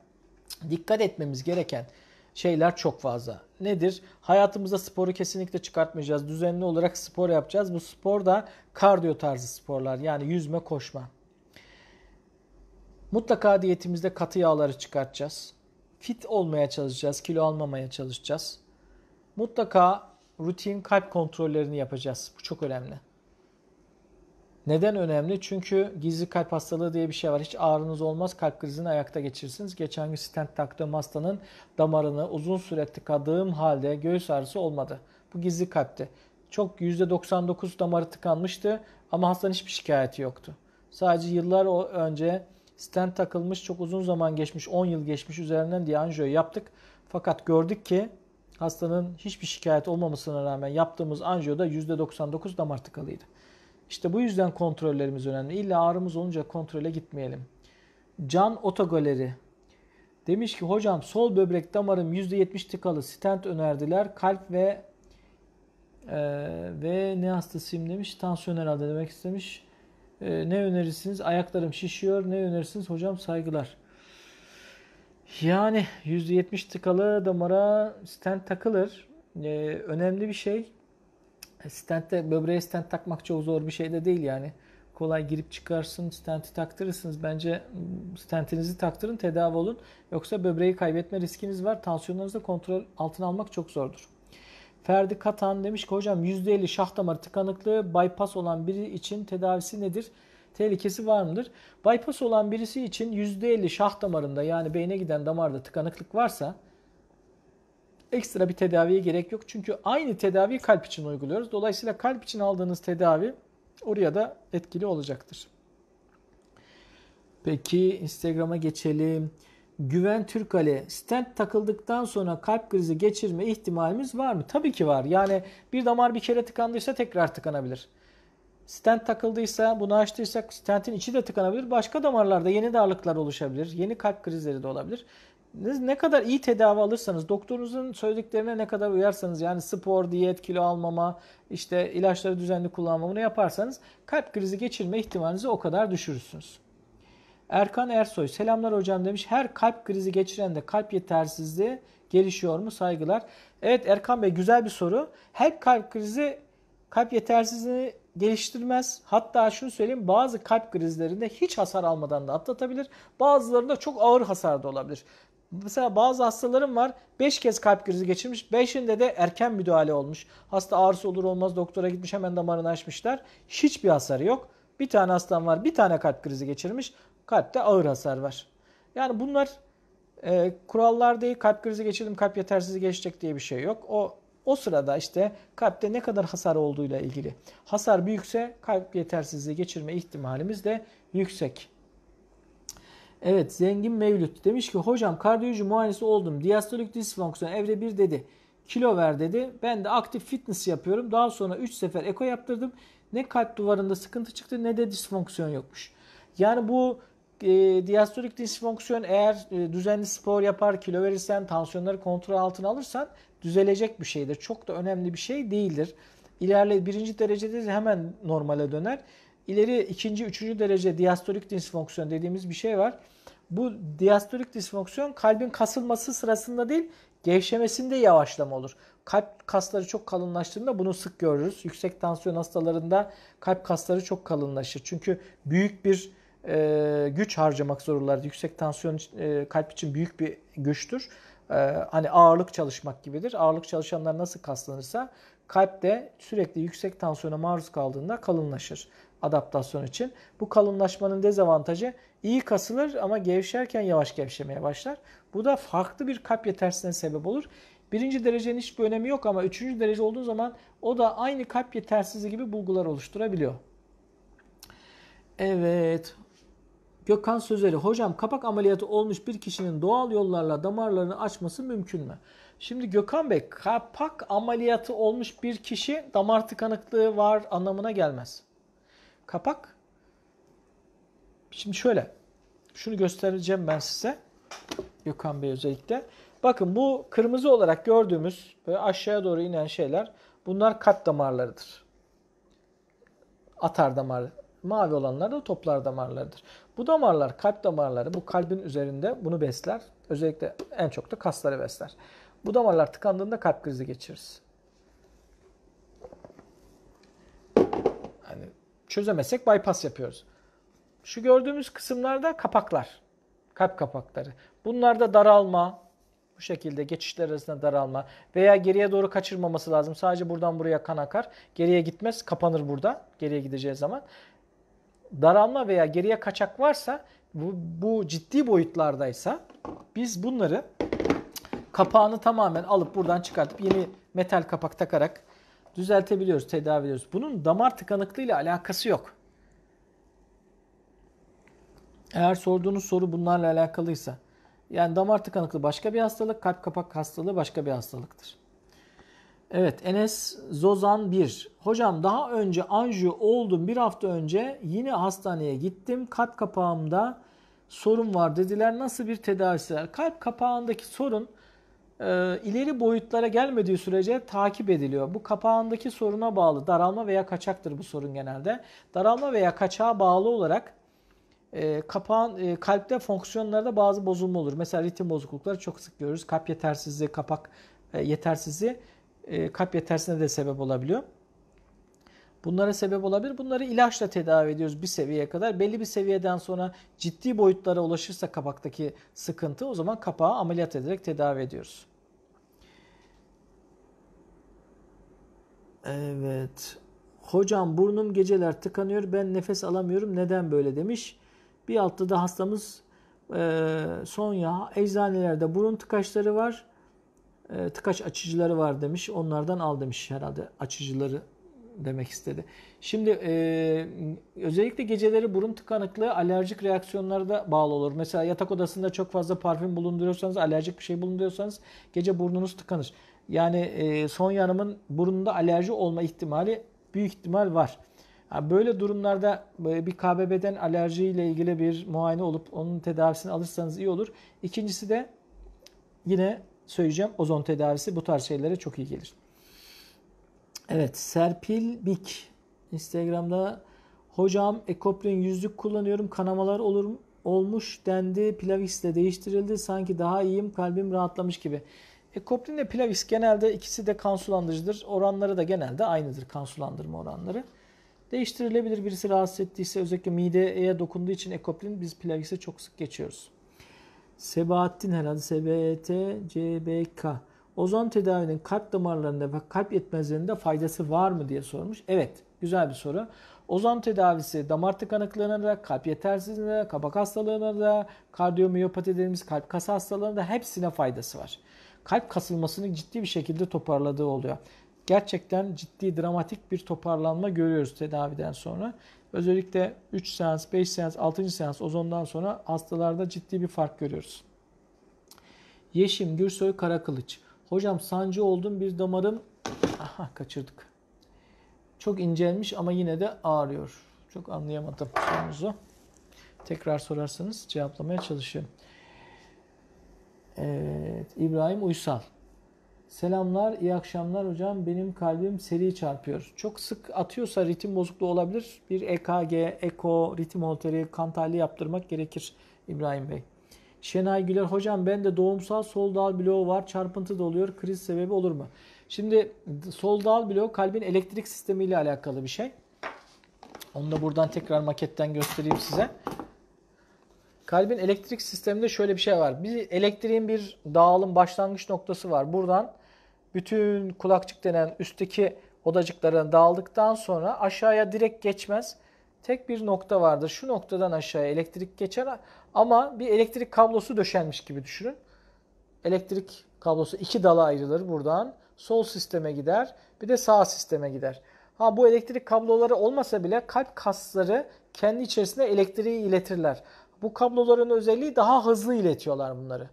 dikkat etmemiz gereken şeyler çok fazla. Nedir? hayatımızda sporu kesinlikle çıkartmayacağız. Düzenli olarak spor yapacağız. Bu spor da kardiyo tarzı sporlar. Yani yüzme, koşma. Mutlaka diyetimizde katı yağları çıkartacağız. Fit olmaya çalışacağız. Kilo almamaya çalışacağız. Mutlaka rutin kalp kontrollerini yapacağız. Bu çok önemli. Neden önemli? Çünkü gizli kalp hastalığı diye bir şey var. Hiç ağrınız olmaz, kalp krizini ayakta geçirirsiniz. Geçen gün stent taktığım hastanın damarını uzun süre tıkadığım halde göğüs ağrısı olmadı. Bu gizli kalpti. Çok %99 damarı tıkanmıştı ama hastanın hiçbir şikayeti yoktu. Sadece yıllar önce stent takılmış, çok uzun zaman geçmiş, 10 yıl geçmiş üzerinden diye anjiyo yaptık. Fakat gördük ki Hastanın hiçbir şikayet olmamasına rağmen yaptığımız anjiyoda %99 damar tıkalıydı. İşte bu yüzden kontrollerimiz önemli. İlla ağrımız olunca kontrole gitmeyelim. Can Otogaleri demiş ki hocam sol böbrek damarım %70 tıkalı stent önerdiler. Kalp ve e, ve ne hastasıyım demiş. Tansiyon herhalde demek istemiş. E, ne önerirsiniz? Ayaklarım şişiyor. Ne önerirsiniz? Hocam saygılar. Yani %70 tıkalı damara stent takılır. Ee, önemli bir şey. Stentte böbreğe stent takmak çok zor bir şey de değil yani. Kolay girip çıkarsın, stenti taktırırsınız. Bence stentinizi taktırın, tedavi olun. Yoksa böbreği kaybetme riskiniz var. Tansiyonunuzu kontrol altına almak çok zordur. Ferdi Katan demiş ki hocam %50 şah damarı tıkanıklığı bypass olan biri için tedavisi nedir? tehlikesi var mıdır? Bypass olan birisi için %50 şah damarında yani beyne giden damarda tıkanıklık varsa ekstra bir tedaviye gerek yok. Çünkü aynı tedavi kalp için uyguluyoruz. Dolayısıyla kalp için aldığınız tedavi oraya da etkili olacaktır. Peki Instagram'a geçelim. Güven Türkale stent takıldıktan sonra kalp krizi geçirme ihtimalimiz var mı? Tabii ki var. Yani bir damar bir kere tıkandıysa tekrar tıkanabilir. Stent takıldıysa, bunu açtıysak stentin içi de tıkanabilir. Başka damarlarda yeni darlıklar oluşabilir. Yeni kalp krizleri de olabilir. Ne kadar iyi tedavi alırsanız, doktorunuzun söylediklerine ne kadar uyarsanız yani spor, diyet, kilo almama, işte ilaçları düzenli kullanma bunu yaparsanız kalp krizi geçirme ihtimalinizi o kadar düşürürsünüz. Erkan Ersoy selamlar hocam demiş. Her kalp krizi geçiren de kalp yetersizliği gelişiyor mu? Saygılar. Evet Erkan Bey güzel bir soru. Her kalp krizi kalp yetersizliği geliştirmez. Hatta şunu söyleyeyim bazı kalp krizlerinde hiç hasar almadan da atlatabilir. Bazılarında çok ağır hasar da olabilir. Mesela bazı hastalarım var 5 kez kalp krizi geçirmiş. 5'inde de erken müdahale olmuş. Hasta ağrısı olur olmaz doktora gitmiş hemen damarını açmışlar. Hiçbir hasarı yok. Bir tane hastam var bir tane kalp krizi geçirmiş. Kalpte ağır hasar var. Yani bunlar e, kurallar değil kalp krizi geçirdim kalp yetersizliği geçecek diye bir şey yok. O o sırada işte kalpte ne kadar hasar olduğuyla ilgili. Hasar büyükse kalp yetersizliği geçirme ihtimalimiz de yüksek. Evet zengin Mevlüt demiş ki hocam kardiyoloji muayenesi oldum. Diastolik disfonksiyon evre 1 dedi. Kilo ver dedi. Ben de aktif fitness yapıyorum. Daha sonra 3 sefer eko yaptırdım. Ne kalp duvarında sıkıntı çıktı ne de disfonksiyon yokmuş. Yani bu ee, diastolik disfonksiyon eğer e, düzenli spor yapar, kilo verirsen, tansiyonları kontrol altına alırsan düzelecek bir şeydir. Çok da önemli bir şey değildir. İlerle birinci derecede hemen normale döner. İleri ikinci, üçüncü derece diastolik disfonksiyon dediğimiz bir şey var. Bu diastolik disfonksiyon kalbin kasılması sırasında değil, gevşemesinde yavaşlama olur. Kalp kasları çok kalınlaştığında bunu sık görürüz. Yüksek tansiyon hastalarında kalp kasları çok kalınlaşır. Çünkü büyük bir e, güç harcamak zorundalar. Yüksek tansiyon e, kalp için büyük bir güçtür. E, hani ağırlık çalışmak gibidir. Ağırlık çalışanlar nasıl kaslanırsa kalp de sürekli yüksek tansiyona maruz kaldığında kalınlaşır adaptasyon için. Bu kalınlaşmanın dezavantajı iyi kasılır ama gevşerken yavaş gevşemeye başlar. Bu da farklı bir kalp yetersizliğine sebep olur. Birinci derecenin hiçbir önemi yok ama üçüncü derece olduğu zaman o da aynı kalp yetersizliği gibi bulgular oluşturabiliyor. Evet Gökhan Sözeri hocam kapak ameliyatı olmuş bir kişinin doğal yollarla damarlarını açması mümkün mü? Şimdi Gökhan Bey kapak ameliyatı olmuş bir kişi damar tıkanıklığı var anlamına gelmez. Kapak Şimdi şöyle şunu göstereceğim ben size. Gökhan Bey özellikle. Bakın bu kırmızı olarak gördüğümüz böyle aşağıya doğru inen şeyler bunlar kat damarlarıdır. Atar damarı. Mavi olanlar da toplar damarlarıdır. Bu damarlar, kalp damarları bu kalbin üzerinde bunu besler. Özellikle en çok da kasları besler. Bu damarlar tıkandığında kalp krizi geçiririz. Yani çözemezsek bypass yapıyoruz. Şu gördüğümüz kısımlarda kapaklar, kalp kapakları. Bunlarda daralma, bu şekilde geçişler arasında daralma veya geriye doğru kaçırmaması lazım. Sadece buradan buraya kan akar. Geriye gitmez, kapanır burada geriye gideceği zaman daralma veya geriye kaçak varsa bu, bu ciddi boyutlardaysa biz bunları kapağını tamamen alıp buradan çıkartıp yeni metal kapak takarak düzeltebiliyoruz, tedavi ediyoruz. Bunun damar tıkanıklığıyla alakası yok. Eğer sorduğunuz soru bunlarla alakalıysa yani damar tıkanıklığı başka bir hastalık, kalp kapak hastalığı başka bir hastalıktır. Evet Enes Zozan 1. Hocam daha önce anjiyo oldum bir hafta önce yine hastaneye gittim. Kalp kapağımda sorun var dediler. Nasıl bir tedavisi Kalp kapağındaki sorun e, ileri boyutlara gelmediği sürece takip ediliyor. Bu kapağındaki soruna bağlı. Daralma veya kaçaktır bu sorun genelde. Daralma veya kaçağa bağlı olarak e, kapağın e, kalpte fonksiyonlarda bazı bozulma olur. Mesela ritim bozuklukları çok sık görürüz. Kalp yetersizliği, kapak e, yetersizliği e, kalp yetersine de sebep olabiliyor. Bunlara sebep olabilir. Bunları ilaçla tedavi ediyoruz bir seviyeye kadar. Belli bir seviyeden sonra ciddi boyutlara ulaşırsa kapaktaki sıkıntı o zaman kapağı ameliyat ederek tedavi ediyoruz. Evet. Hocam burnum geceler tıkanıyor. Ben nefes alamıyorum. Neden böyle demiş. Bir altta da hastamız e, Sonya eczanelerde burun tıkaçları var e, tıkaç açıcıları var demiş. Onlardan al demiş herhalde açıcıları demek istedi. Şimdi e, özellikle geceleri burun tıkanıklığı alerjik reaksiyonlara da bağlı olur. Mesela yatak odasında çok fazla parfüm bulunduruyorsanız, alerjik bir şey bulunduruyorsanız gece burnunuz tıkanır. Yani e, Sonya Hanım'ın burnunda alerji olma ihtimali büyük ihtimal var. Yani böyle durumlarda e, bir KBB'den alerjiyle ilgili bir muayene olup onun tedavisini alırsanız iyi olur. İkincisi de yine söyleyeceğim. Ozon tedavisi bu tarz şeylere çok iyi gelir. Evet Serpil Bik Instagram'da hocam ekoprin yüzlük kullanıyorum kanamalar olur olmuş dendi Plavix de değiştirildi sanki daha iyiyim kalbim rahatlamış gibi. Ekoprin ile Plavix genelde ikisi de kan sulandırıcıdır oranları da genelde aynıdır kan sulandırma oranları. Değiştirilebilir birisi rahatsız ettiyse özellikle mideye dokunduğu için ekoprin biz Plavix'e çok sık geçiyoruz. Sebahattin herhalde SBT, CBK. Ozon tedavinin kalp damarlarında ve kalp yetmezlerinde faydası var mı diye sormuş. Evet güzel bir soru. Ozon tedavisi damar tıkanıklığına da, kalp yetersizliğine de, kabak hastalığına da, kardiyomiyopati dediğimiz kalp kas hastalığına da hepsine faydası var. Kalp kasılmasını ciddi bir şekilde toparladığı oluyor gerçekten ciddi dramatik bir toparlanma görüyoruz tedaviden sonra. Özellikle 3 seans, 5 seans, 6. seans ozondan sonra hastalarda ciddi bir fark görüyoruz. Yeşim Gürsoy Karakılıç. Hocam sancı oldum bir damarım aha kaçırdık. Çok incelmiş ama yine de ağrıyor. Çok anlayamadım sorunuzu. Tekrar sorarsanız cevaplamaya çalışayım. Evet, İbrahim Uysal. Selamlar, iyi akşamlar hocam. Benim kalbim seri çarpıyor. Çok sık atıyorsa ritim bozukluğu olabilir. Bir EKG, eko, ritim holteri, kan tahlili yaptırmak gerekir İbrahim Bey. Şenay Güler hocam ben de doğumsal sol dal bloğu var. Çarpıntı da oluyor. Kriz sebebi olur mu? Şimdi sol dal bloğu kalbin elektrik sistemiyle alakalı bir şey. Onu da buradan tekrar maketten göstereyim size. Kalbin elektrik sisteminde şöyle bir şey var. Bir elektriğin bir dağılım başlangıç noktası var. Buradan bütün kulakçık denen üstteki odacıklara dağıldıktan sonra aşağıya direkt geçmez. Tek bir nokta vardır. Şu noktadan aşağıya elektrik geçer ama bir elektrik kablosu döşenmiş gibi düşünün. Elektrik kablosu iki dala ayrılır buradan. Sol sisteme gider, bir de sağ sisteme gider. Ha bu elektrik kabloları olmasa bile kalp kasları kendi içerisinde elektriği iletirler bu kabloların özelliği daha hızlı iletiyorlar bunları.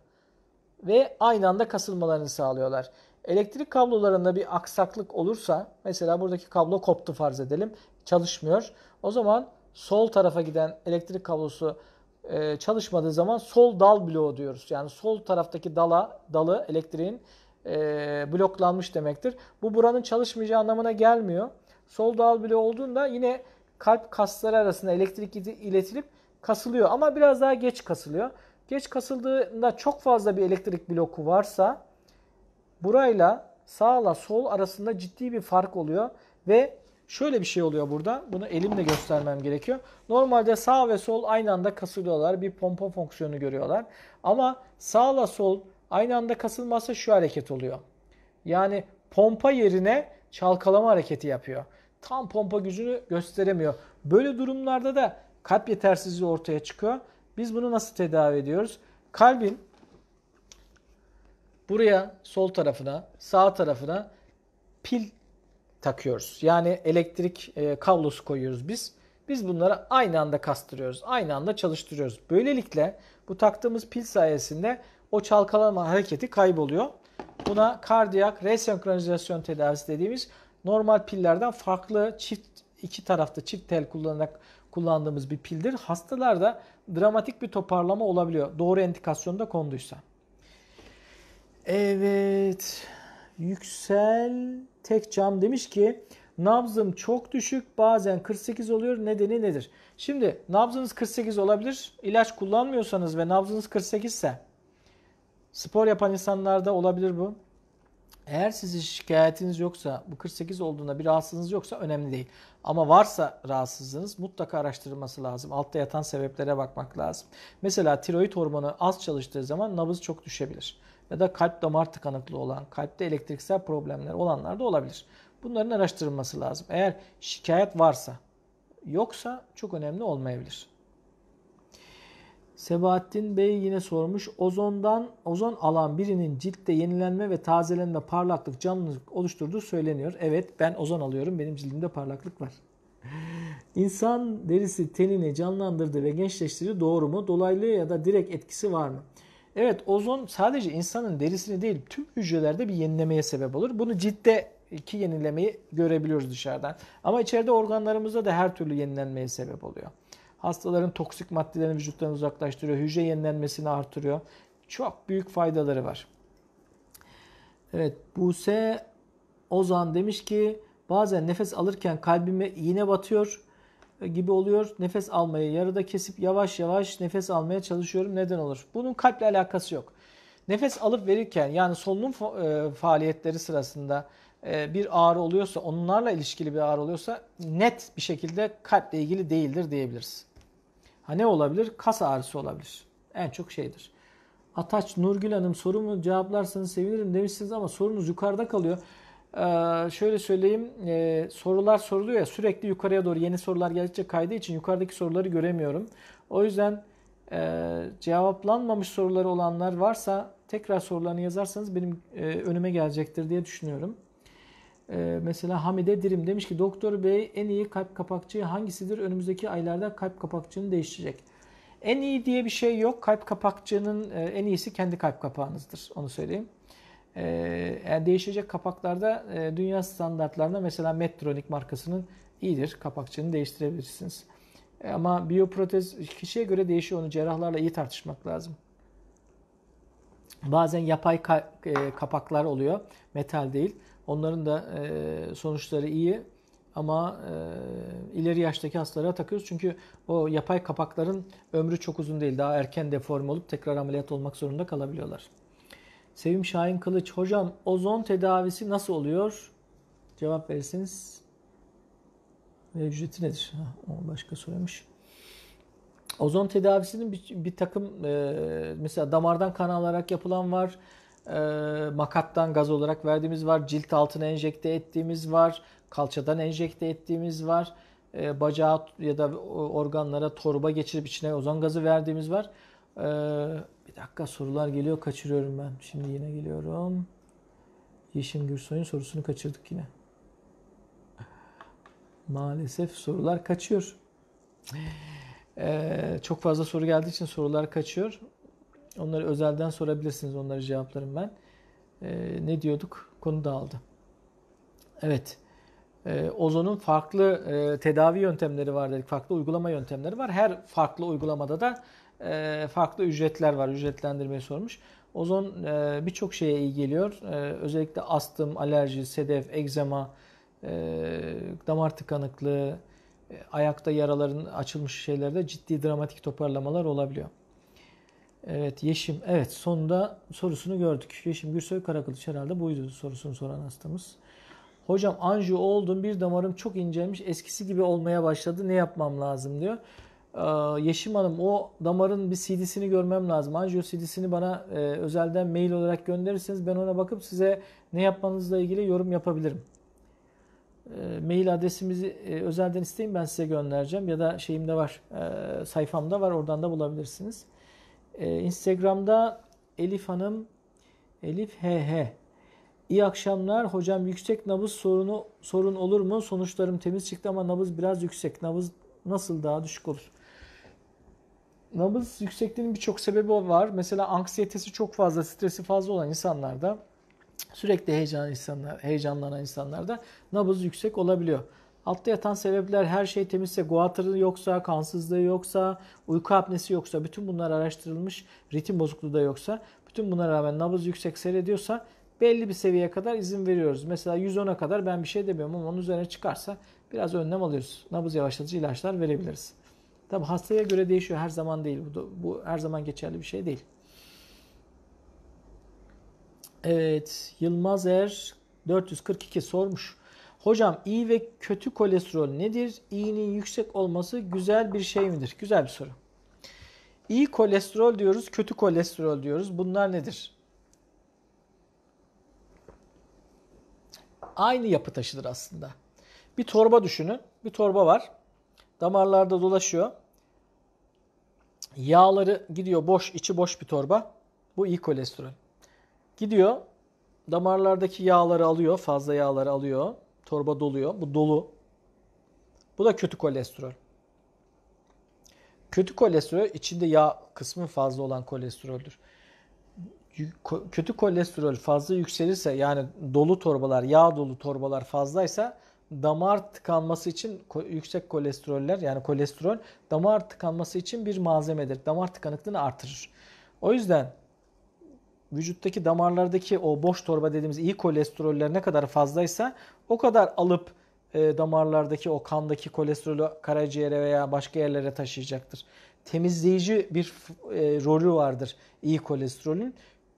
Ve aynı anda kasılmalarını sağlıyorlar. Elektrik kablolarında bir aksaklık olursa mesela buradaki kablo koptu farz edelim çalışmıyor. O zaman sol tarafa giden elektrik kablosu e, çalışmadığı zaman sol dal bloğu diyoruz. Yani sol taraftaki dala dalı elektriğin e, bloklanmış demektir. Bu buranın çalışmayacağı anlamına gelmiyor. Sol dal bloğu olduğunda yine kalp kasları arasında elektrik iletilip kasılıyor ama biraz daha geç kasılıyor. Geç kasıldığında çok fazla bir elektrik bloku varsa burayla sağla sol arasında ciddi bir fark oluyor ve şöyle bir şey oluyor burada. Bunu elimle göstermem gerekiyor. Normalde sağ ve sol aynı anda kasılıyorlar. Bir pompa fonksiyonu görüyorlar. Ama sağla sol aynı anda kasılmazsa şu hareket oluyor. Yani pompa yerine çalkalama hareketi yapıyor. Tam pompa gücünü gösteremiyor. Böyle durumlarda da kalp yetersizliği ortaya çıkıyor. Biz bunu nasıl tedavi ediyoruz? Kalbin buraya sol tarafına, sağ tarafına pil takıyoruz. Yani elektrik e, kablosu koyuyoruz biz. Biz bunları aynı anda kastırıyoruz. Aynı anda çalıştırıyoruz. Böylelikle bu taktığımız pil sayesinde o çalkalama hareketi kayboluyor. Buna kardiyak resenkronizasyon tedavisi dediğimiz normal pillerden farklı çift iki tarafta çift tel kullanarak kullandığımız bir pildir. Hastalarda dramatik bir toparlama olabiliyor. Doğru entikasyonda konduysa. Evet. Yüksel tek cam demiş ki nabzım çok düşük bazen 48 oluyor. Nedeni nedir? Şimdi nabzınız 48 olabilir. İlaç kullanmıyorsanız ve nabzınız 48 ise spor yapan insanlarda olabilir bu. Eğer sizin şikayetiniz yoksa, bu 48 olduğunda bir rahatsızlığınız yoksa önemli değil. Ama varsa rahatsızlığınız mutlaka araştırılması lazım. Altta yatan sebeplere bakmak lazım. Mesela tiroid hormonu az çalıştığı zaman nabız çok düşebilir. Ya da kalp damar tıkanıklığı olan, kalpte elektriksel problemler olanlar da olabilir. Bunların araştırılması lazım. Eğer şikayet varsa, yoksa çok önemli olmayabilir. Sebahattin Bey yine sormuş. Ozondan ozon alan birinin ciltte yenilenme ve tazelenme parlaklık canlılık oluşturduğu söyleniyor. Evet ben ozon alıyorum. Benim cildimde parlaklık var. *laughs* İnsan derisi tenini canlandırdı ve gençleştirdi doğru mu? Dolaylı ya da direkt etkisi var mı? Evet ozon sadece insanın derisini değil tüm hücrelerde bir yenilemeye sebep olur. Bunu ciltte ki yenilemeyi görebiliyoruz dışarıdan. Ama içeride organlarımızda da her türlü yenilenmeye sebep oluyor. Hastaların toksik maddelerini vücuttan uzaklaştırıyor. Hücre yenilenmesini artırıyor. Çok büyük faydaları var. Evet Buse Ozan demiş ki bazen nefes alırken kalbime iğne batıyor gibi oluyor. Nefes almayı yarıda kesip yavaş yavaş nefes almaya çalışıyorum. Neden olur? Bunun kalple alakası yok. Nefes alıp verirken yani solunum e, faaliyetleri sırasında e, bir ağrı oluyorsa, onlarla ilişkili bir ağrı oluyorsa net bir şekilde kalple ilgili değildir diyebiliriz. Ha ne olabilir? Kas ağrısı olabilir. En çok şeydir. Ataç Nurgül Hanım sorumu cevaplarsanız sevinirim demişsiniz ama sorunuz yukarıda kalıyor. Ee, şöyle söyleyeyim e, sorular soruluyor ya sürekli yukarıya doğru yeni sorular geldikçe kaydı için yukarıdaki soruları göremiyorum. O yüzden e, cevaplanmamış soruları olanlar varsa tekrar sorularını yazarsanız benim e, önüme gelecektir diye düşünüyorum. Ee, mesela Hamide Dirim demiş ki doktor bey en iyi kalp kapakçığı hangisidir? Önümüzdeki aylarda kalp kapakçığını değiştirecek. En iyi diye bir şey yok. Kalp kapakçığının e, en iyisi kendi kalp kapağınızdır. Onu söyleyeyim. Ee, yani değişecek kapaklarda e, dünya standartlarında mesela Medtronic markasının iyidir. Kapakçığını değiştirebilirsiniz. E, ama biyoprotez kişiye göre değişiyor. Onu cerrahlarla iyi tartışmak lazım. Bazen yapay kapaklar oluyor. Metal değil. Onların da e, sonuçları iyi ama e, ileri yaştaki hastalara takıyoruz. Çünkü o yapay kapakların ömrü çok uzun değil. Daha erken deform olup tekrar ameliyat olmak zorunda kalabiliyorlar. Sevim Şahin Kılıç, hocam ozon tedavisi nasıl oluyor? Cevap verirsiniz. Ve ücreti nedir? Ha, o başka soruyormuş. Ozon tedavisinin bir, bir takım e, mesela damardan kan alarak yapılan var e, makattan gaz olarak verdiğimiz var. Cilt altına enjekte ettiğimiz var. Kalçadan enjekte ettiğimiz var. E, ee, bacağa ya da organlara torba geçirip içine ozon gazı verdiğimiz var. E, bir dakika sorular geliyor. Kaçırıyorum ben. Şimdi yine geliyorum. Yeşim Gürsoy'un sorusunu kaçırdık yine. Maalesef sorular kaçıyor. Ee, çok fazla soru geldiği için sorular kaçıyor. Onları özelden sorabilirsiniz. Onları cevaplarım ben. E, ne diyorduk? Konu dağıldı. Evet. E, ozonun farklı e, tedavi yöntemleri var dedik. Farklı uygulama yöntemleri var. Her farklı uygulamada da e, farklı ücretler var. Ücretlendirmeyi sormuş. Ozon e, birçok şeye iyi geliyor. E, özellikle astım, alerji, sedef, egzama, e, damar tıkanıklığı, e, ayakta yaraların açılmış şeylerde ciddi dramatik toparlamalar olabiliyor. Evet Yeşim. Evet sonunda sorusunu gördük. Yeşim Gürsoy Karakılıç herhalde buydu sorusunu soran hastamız. Hocam anju oldum bir damarım çok incelmiş eskisi gibi olmaya başladı ne yapmam lazım diyor. Ee, Yeşim Hanım o damarın bir CD'sini görmem lazım. Anjiyo CD'sini bana e, özelden mail olarak gönderirseniz ben ona bakıp size ne yapmanızla ilgili yorum yapabilirim. E, mail adresimizi e, özelden isteyin ben size göndereceğim ya da şeyimde var e, sayfamda var oradan da bulabilirsiniz. Ee, Instagram'da Elif Hanım Elif HH İyi akşamlar. Hocam yüksek nabız sorunu sorun olur mu? Sonuçlarım temiz çıktı ama nabız biraz yüksek. Nabız nasıl daha düşük olur? Nabız yüksekliğinin birçok sebebi var. Mesela anksiyetesi çok fazla, stresi fazla olan insanlarda, sürekli heyecan insanlar, heyecanlanan insanlarda nabız yüksek olabiliyor. Altta yatan sebepler her şey temizse, guatrı yoksa, kansızlığı yoksa, uyku apnesi yoksa, bütün bunlar araştırılmış, ritim bozukluğu da yoksa, bütün buna rağmen nabız yüksek seyrediyorsa belli bir seviyeye kadar izin veriyoruz. Mesela 110'a kadar ben bir şey demiyorum ama onun üzerine çıkarsa biraz önlem alıyoruz. Nabız yavaşlatıcı ilaçlar verebiliriz. Tabi hastaya göre değişiyor. Her zaman değil. Bu, da, bu her zaman geçerli bir şey değil. Evet. Yılmaz Er 442 sormuş. Hocam iyi ve kötü kolesterol nedir? İyinin yüksek olması güzel bir şey midir? Güzel bir soru. İyi kolesterol diyoruz, kötü kolesterol diyoruz. Bunlar nedir? Aynı yapı taşıdır aslında. Bir torba düşünün. Bir torba var. Damarlarda dolaşıyor. Yağları gidiyor boş, içi boş bir torba. Bu iyi kolesterol. Gidiyor damarlardaki yağları alıyor, fazla yağları alıyor. Torba doluyor. Bu dolu. Bu da kötü kolesterol. Kötü kolesterol içinde yağ kısmı fazla olan kolesteroldür. Kötü kolesterol fazla yükselirse yani dolu torbalar, yağ dolu torbalar fazlaysa damar tıkanması için yüksek kolesteroller yani kolesterol damar tıkanması için bir malzemedir. Damar tıkanıklığını artırır. O yüzden vücuttaki damarlardaki o boş torba dediğimiz iyi kolesteroller ne kadar fazlaysa o kadar alıp e, damarlardaki o kandaki kolesterolü karaciğere veya başka yerlere taşıyacaktır. Temizleyici bir e, rolü vardır iyi kolesterolün.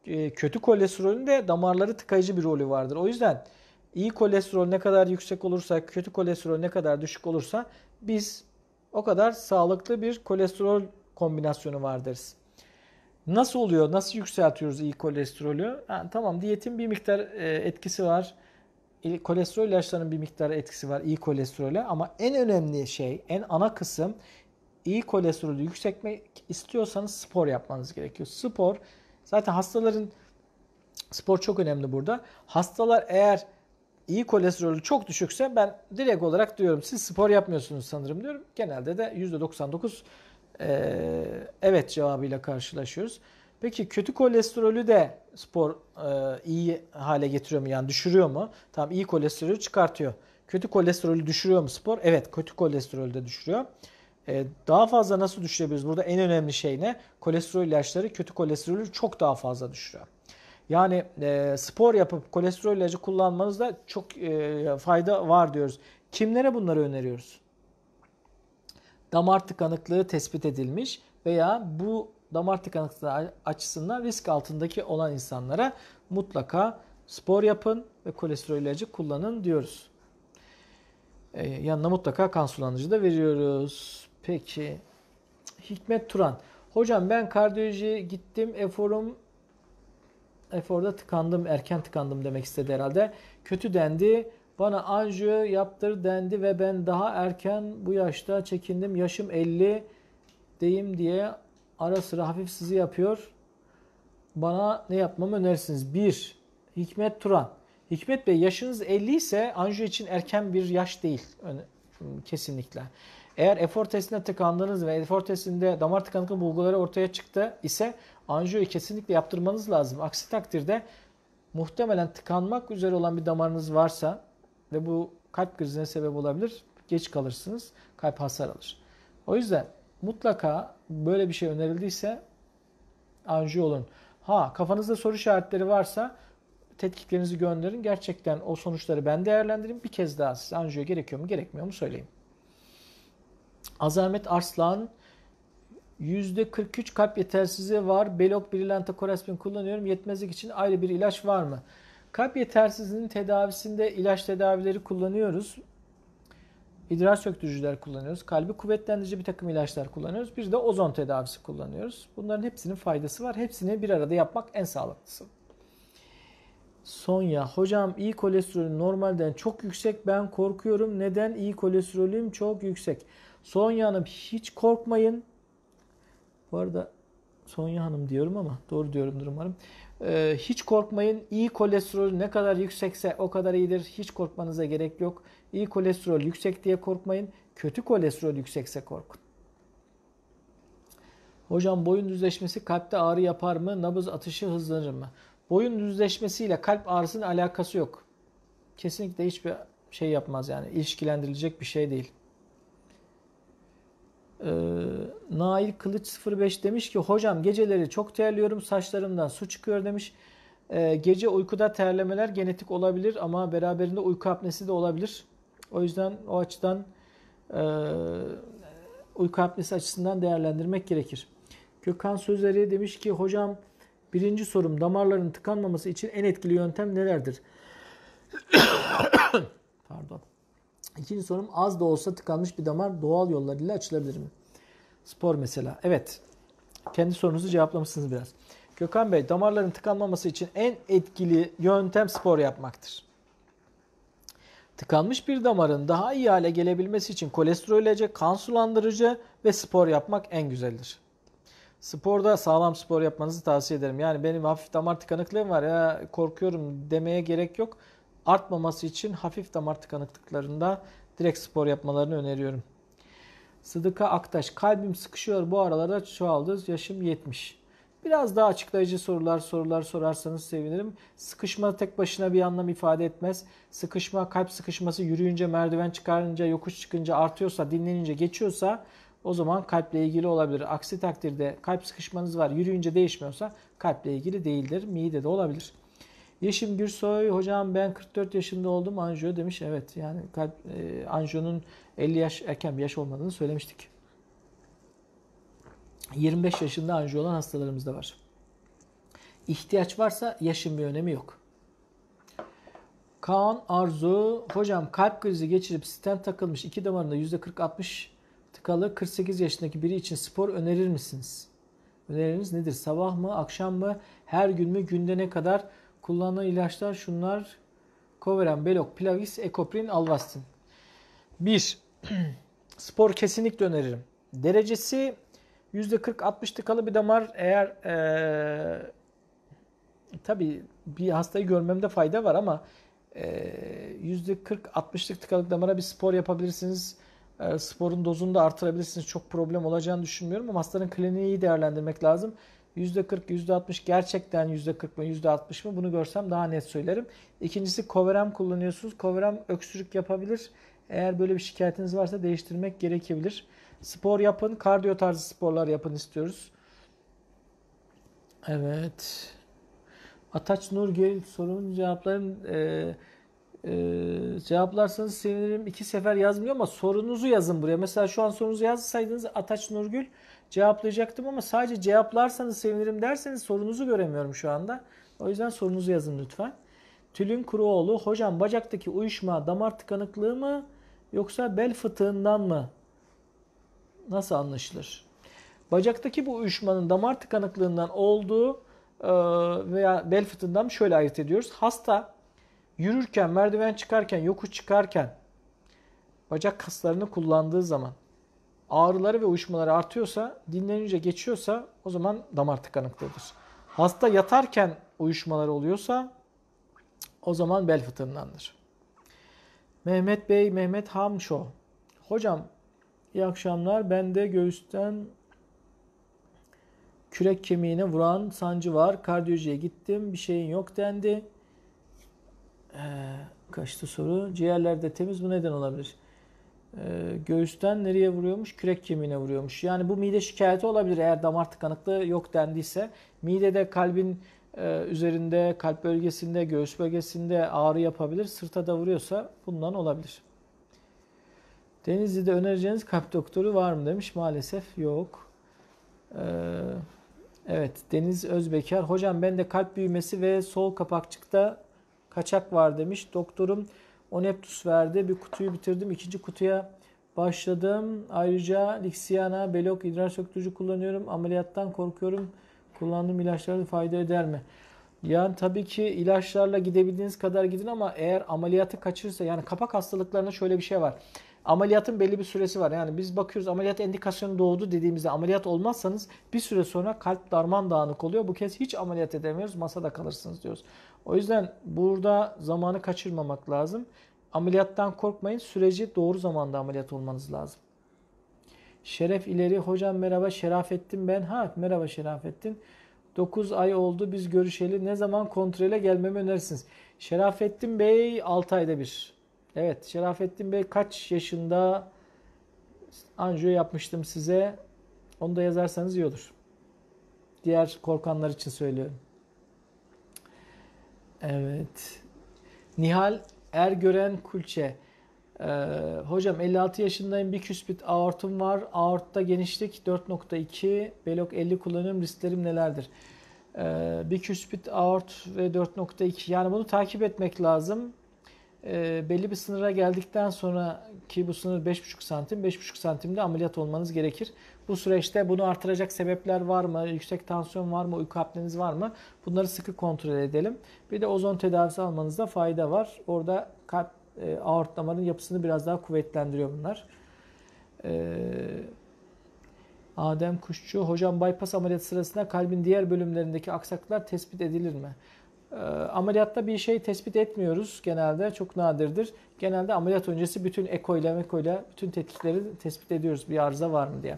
E, kötü kolesterolün de damarları tıkayıcı bir rolü vardır. O yüzden iyi kolesterol ne kadar yüksek olursa, kötü kolesterol ne kadar düşük olursa biz o kadar sağlıklı bir kolesterol kombinasyonu var deriz. Nasıl oluyor? Nasıl yükseltiyoruz iyi kolesterolü? Ha, tamam diyetin bir miktar e, etkisi var kolesterol ilaçlarının bir miktarı etkisi var iyi kolesterole ama en önemli şey, en ana kısım iyi kolesterolü yükseltmek istiyorsanız spor yapmanız gerekiyor. Spor zaten hastaların spor çok önemli burada. Hastalar eğer iyi kolesterolü çok düşükse ben direkt olarak diyorum siz spor yapmıyorsunuz sanırım diyorum. Genelde de %99 e, evet cevabıyla karşılaşıyoruz. Peki kötü kolesterolü de spor e, iyi hale getiriyor mu? Yani düşürüyor mu? Tamam iyi kolesterolü çıkartıyor. Kötü kolesterolü düşürüyor mu spor? Evet kötü kolesterolü de düşürüyor. E, daha fazla nasıl düşürebiliriz? Burada en önemli şey ne? Kolesterol ilaçları kötü kolesterolü çok daha fazla düşürüyor. Yani e, spor yapıp kolesterol ilacı kullanmanızda çok e, fayda var diyoruz. Kimlere bunları öneriyoruz? Damar tıkanıklığı tespit edilmiş veya bu damar tıkanıklığı açısından risk altındaki olan insanlara mutlaka spor yapın ve kolesterol ilacı kullanın diyoruz. Ee, yanına mutlaka kan sulandırıcı da veriyoruz. Peki Hikmet Turan. Hocam ben kardiyolojiye gittim. Eforum eforda tıkandım, erken tıkandım demek istedi herhalde. Kötü dendi. Bana anjiyo yaptır dendi ve ben daha erken bu yaşta çekindim. Yaşım 50 deyim diye ara sıra hafif sizi yapıyor. Bana ne yapmamı önerirsiniz? 1. Hikmet Turan. Hikmet Bey yaşınız 50 ise anjiyo için erken bir yaş değil. Kesinlikle. Eğer efor testine tıkandınız ve efor testinde damar tıkanıklığı bulguları ortaya çıktı ise anjiyoyu kesinlikle yaptırmanız lazım. Aksi takdirde muhtemelen tıkanmak üzere olan bir damarınız varsa ve bu kalp krizine sebep olabilir. Geç kalırsınız. Kalp hasar alır. O yüzden mutlaka böyle bir şey önerildiyse anji olun. Ha kafanızda soru işaretleri varsa tetkiklerinizi gönderin. Gerçekten o sonuçları ben değerlendireyim. Bir kez daha size anjiyo gerekiyor mu gerekmiyor mu söyleyeyim. Azamet Arslan %43 kalp yetersizliği var. Belok Brilanta Koraspin kullanıyorum. Yetmezlik için ayrı bir ilaç var mı? Kalp yetersizliğinin tedavisinde ilaç tedavileri kullanıyoruz idrar söktürücüler kullanıyoruz. Kalbi kuvvetlendirici bir takım ilaçlar kullanıyoruz. Bir de ozon tedavisi kullanıyoruz. Bunların hepsinin faydası var. Hepsini bir arada yapmak en sağlıklısı. Sonya, hocam iyi kolesterolüm normalden çok yüksek. Ben korkuyorum. Neden iyi kolesterolüm çok yüksek? Sonya Hanım hiç korkmayın. Bu arada Sonya Hanım diyorum ama doğru diyorumdur umarım. Ee, hiç korkmayın. İyi kolesterol ne kadar yüksekse o kadar iyidir. Hiç korkmanıza gerek yok. İyi kolesterol yüksek diye korkmayın. Kötü kolesterol yüksekse korkun. Hocam boyun düzleşmesi kalpte ağrı yapar mı? Nabız atışı hızlanır mı? Boyun düzleşmesiyle kalp ağrısının alakası yok. Kesinlikle hiçbir şey yapmaz yani. ilişkilendirilecek bir şey değil. Ee, Nail Kılıç 05 demiş ki hocam geceleri çok terliyorum saçlarımdan su çıkıyor demiş. Ee, gece uykuda terlemeler genetik olabilir ama beraberinde uyku apnesi de olabilir. O yüzden o açıdan e, uyku apnesi açısından değerlendirmek gerekir. Gökhan Sözleri demiş ki hocam birinci sorum damarların tıkanmaması için en etkili yöntem nelerdir? *coughs* Pardon. İkinci sorum az da olsa tıkanmış bir damar doğal yollar ile açılabilir mi? Spor mesela. Evet. Kendi sorunuzu cevaplamışsınız biraz. Gökhan Bey damarların tıkanmaması için en etkili yöntem spor yapmaktır. Tıkanmış bir damarın daha iyi hale gelebilmesi için kolesterolece, kan sulandırıcı ve spor yapmak en güzeldir. Sporda sağlam spor yapmanızı tavsiye ederim. Yani benim hafif damar tıkanıklığım var ya korkuyorum demeye gerek yok. Artmaması için hafif damar tıkanıklıklarında direkt spor yapmalarını öneriyorum. Sıdıka Aktaş kalbim sıkışıyor bu aralarda çoğaldı yaşım 70. Biraz daha açıklayıcı sorular sorular sorarsanız sevinirim. Sıkışma tek başına bir anlam ifade etmez. Sıkışma kalp sıkışması yürüyünce, merdiven çıkarınca, yokuş çıkınca artıyorsa, dinlenince geçiyorsa o zaman kalple ilgili olabilir. Aksi takdirde kalp sıkışmanız var yürüyünce değişmiyorsa kalple ilgili değildir. Mide de olabilir. Yeşim Gürsoy hocam ben 44 yaşında oldum anjiyo demiş. Evet yani kalp e, anjiyonun 50 yaş erken bir yaş olmadığını söylemiştik. 25 yaşında anjiyo olan hastalarımız da var. İhtiyaç varsa yaşın bir önemi yok. Kaan Arzu, hocam kalp krizi geçirip stent takılmış iki damarında %40-60 tıkalı 48 yaşındaki biri için spor önerir misiniz? Öneriniz nedir? Sabah mı, akşam mı, her gün mü, günde ne kadar? Kullanılan ilaçlar şunlar. Coveran, Belok, Plavix, Ekoprin, Alvastin. 1. *clears throat* Spor kesinlikle öneririm. Derecesi %40-60 tıkalı bir damar eğer e, tabii bir hastayı görmemde fayda var ama e, %40-60'lık tıkalık damara bir spor yapabilirsiniz. E, sporun dozunu da artırabilirsiniz. Çok problem olacağını düşünmüyorum ama hastanın kliniği iyi değerlendirmek lazım. %40, %60 gerçekten %40 mı %60 mı bunu görsem daha net söylerim. İkincisi koverem kullanıyorsunuz. Koverem öksürük yapabilir. Eğer böyle bir şikayetiniz varsa değiştirmek gerekebilir. Spor yapın, kardiyo tarzı sporlar yapın istiyoruz. Evet. Ataç Nurgül sorunun cevapların e, e, cevaplarsanız sevinirim. İki sefer yazmıyor ama sorunuzu yazın buraya. Mesela şu an sorunuzu yazsaydınız Ataç Nurgül cevaplayacaktım ama sadece cevaplarsanız sevinirim derseniz sorunuzu göremiyorum şu anda. O yüzden sorunuzu yazın lütfen. Tülin Kuruoğlu hocam bacaktaki uyuşma damar tıkanıklığı mı yoksa bel fıtığından mı nasıl anlaşılır? Bacaktaki bu uyuşmanın damar tıkanıklığından olduğu e, veya bel fıtığından şöyle ayırt ediyoruz. Hasta yürürken, merdiven çıkarken, yokuş çıkarken bacak kaslarını kullandığı zaman ağrıları ve uyuşmaları artıyorsa, dinlenince geçiyorsa o zaman damar tıkanıklığıdır. Hasta yatarken uyuşmaları oluyorsa o zaman bel fıtığındandır. Mehmet Bey, Mehmet Hamşo. Hocam İyi akşamlar. Ben de göğüsten kürek kemiğine vuran sancı var. Kardiyolojiye gittim. Bir şeyin yok dendi. Ee, kaçtı soru. Ciğerlerde temiz bu neden olabilir? Ee, göğüsten nereye vuruyormuş? Kürek kemiğine vuruyormuş. Yani bu mide şikayeti olabilir eğer damar tıkanıklığı yok dendiyse. Midede kalbin e, üzerinde, kalp bölgesinde, göğüs bölgesinde ağrı yapabilir. Sırta da vuruyorsa bundan olabilir. Denizli'de önereceğiniz kalp doktoru var mı demiş. Maalesef yok. Ee, evet Deniz Özbekar. Hocam ben de kalp büyümesi ve sol kapakçıkta kaçak var demiş. Doktorum Oneptus verdi. Bir kutuyu bitirdim. İkinci kutuya başladım. Ayrıca Lixiana, Belok idrar söktürücü kullanıyorum. Ameliyattan korkuyorum. Kullandığım ilaçların fayda eder mi? Yani tabii ki ilaçlarla gidebildiğiniz kadar gidin ama eğer ameliyatı kaçırırsa yani kapak hastalıklarında şöyle bir şey var ameliyatın belli bir süresi var. Yani biz bakıyoruz ameliyat endikasyonu doğdu dediğimizde ameliyat olmazsanız bir süre sonra kalp darman dağınık oluyor. Bu kez hiç ameliyat edemiyoruz masada kalırsınız diyoruz. O yüzden burada zamanı kaçırmamak lazım. Ameliyattan korkmayın süreci doğru zamanda ameliyat olmanız lazım. Şeref ileri hocam merhaba Şerafettin ben. Ha merhaba Şerafettin. 9 ay oldu biz görüşeli. Ne zaman kontrole gelmemi önerirsiniz? Şerafettin Bey 6 ayda bir Evet Şerafettin Bey kaç yaşında anjiyo yapmıştım size. Onu da yazarsanız iyi olur. Diğer korkanlar için söylüyorum. Evet. Nihal Ergören Kulçe. Ee, hocam 56 yaşındayım. Bir küspit aortum var. Aortta genişlik 4.2. Belok 50 kullanıyorum. Risklerim nelerdir? Ee, bir küspit aort ve 4.2. Yani bunu takip etmek lazım e, belli bir sınıra geldikten sonra ki bu sınır 5,5 santim, 5,5 santimde ameliyat olmanız gerekir. Bu süreçte bunu artıracak sebepler var mı? Yüksek tansiyon var mı? Uyku apneniz var mı? Bunları sıkı kontrol edelim. Bir de ozon tedavisi almanızda fayda var. Orada kalp e, aort yapısını biraz daha kuvvetlendiriyor bunlar. E, Adem Kuşçu, hocam bypass ameliyatı sırasında kalbin diğer bölümlerindeki aksaklıklar tespit edilir mi? Ee, ameliyatta bir şey tespit etmiyoruz genelde çok nadirdir. Genelde ameliyat öncesi bütün eko ile meko ile bütün tetkikleri tespit ediyoruz bir arıza var mı diye.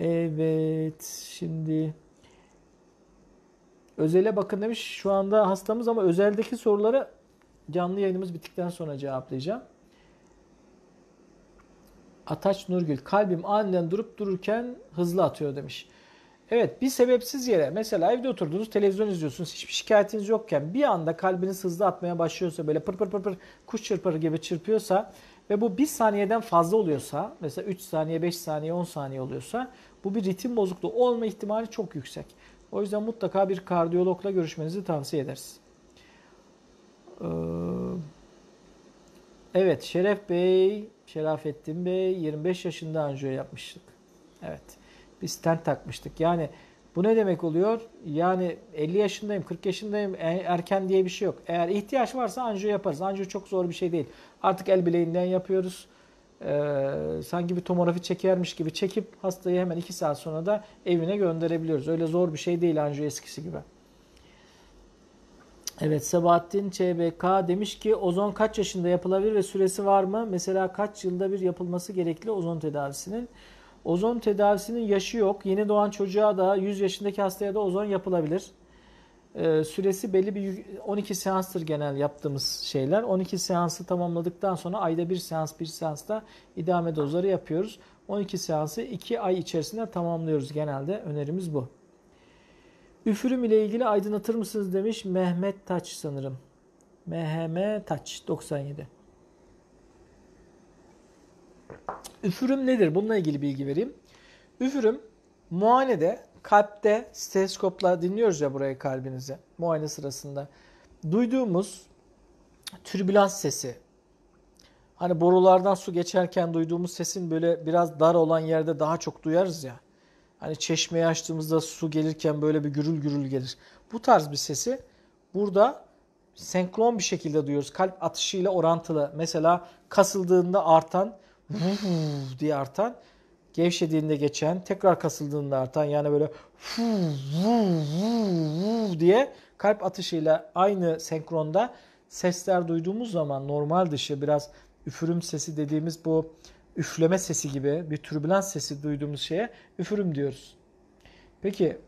Evet şimdi özele bakın demiş şu anda hastamız ama özeldeki soruları canlı yayınımız bittikten sonra cevaplayacağım. Ataç Nurgül kalbim aniden durup dururken hızlı atıyor demiş. Evet bir sebepsiz yere mesela evde oturdunuz televizyon izliyorsunuz hiçbir şikayetiniz yokken bir anda kalbiniz hızlı atmaya başlıyorsa böyle pır pır pır pır kuş çırparı gibi çırpıyorsa ve bu bir saniyeden fazla oluyorsa mesela 3 saniye 5 saniye 10 saniye oluyorsa bu bir ritim bozukluğu olma ihtimali çok yüksek. O yüzden mutlaka bir kardiyologla görüşmenizi tavsiye ederiz. Ee, evet Şeref Bey, Şerafettin Bey 25 yaşında anjiyo yapmıştık. Evet bir stent takmıştık. Yani bu ne demek oluyor? Yani 50 yaşındayım, 40 yaşındayım, e, erken diye bir şey yok. Eğer ihtiyaç varsa anjiyo yaparız. Anjiyo çok zor bir şey değil. Artık el bileğinden yapıyoruz. Ee, sanki bir tomografi çekermiş gibi çekip hastayı hemen 2 saat sonra da evine gönderebiliyoruz. Öyle zor bir şey değil anjiyo eskisi gibi. Evet Sebahattin ÇBK demiş ki ozon kaç yaşında yapılabilir ve süresi var mı? Mesela kaç yılda bir yapılması gerekli ozon tedavisinin? Ozon tedavisinin yaşı yok. Yeni doğan çocuğa da 100 yaşındaki hastaya da ozon yapılabilir. Ee, süresi belli bir 12 seanstır genel yaptığımız şeyler. 12 seansı tamamladıktan sonra ayda bir seans bir seansta idame dozları yapıyoruz. 12 seansı 2 ay içerisinde tamamlıyoruz genelde. Önerimiz bu. Üfürüm ile ilgili aydınlatır mısınız demiş Mehmet Taç sanırım. MHM Taç 97. Üfürüm nedir? Bununla ilgili bilgi vereyim. Üfürüm muayenede kalpte stetoskopla dinliyoruz ya buraya kalbinizi muayene sırasında. Duyduğumuz türbülans sesi. Hani borulardan su geçerken duyduğumuz sesin böyle biraz dar olan yerde daha çok duyarız ya. Hani çeşmeyi açtığımızda su gelirken böyle bir gürül gürül gelir. Bu tarz bir sesi burada senkron bir şekilde duyuyoruz. Kalp atışıyla orantılı. Mesela kasıldığında artan vuv diye artan, gevşediğinde geçen, tekrar kasıldığında artan yani böyle vuv vuv vuv diye kalp atışıyla aynı senkronda sesler duyduğumuz zaman normal dışı biraz üfürüm sesi dediğimiz bu üfleme sesi gibi bir türbülans sesi duyduğumuz şeye üfürüm diyoruz. Peki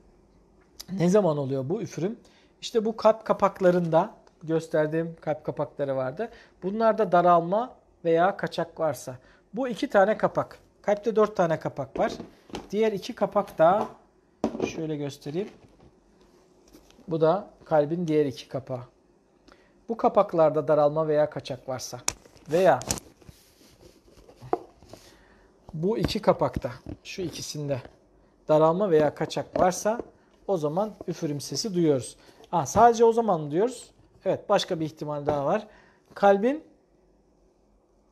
ne zaman oluyor bu üfürüm? İşte bu kalp kapaklarında gösterdiğim kalp kapakları vardı. Bunlarda daralma veya kaçak varsa bu iki tane kapak. Kalpte dört tane kapak var. Diğer iki kapak da şöyle göstereyim. Bu da kalbin diğer iki kapağı. Bu kapaklarda daralma veya kaçak varsa veya bu iki kapakta şu ikisinde daralma veya kaçak varsa o zaman üfürüm sesi duyuyoruz. Ha, sadece o zaman diyoruz. Evet başka bir ihtimal daha var. Kalbin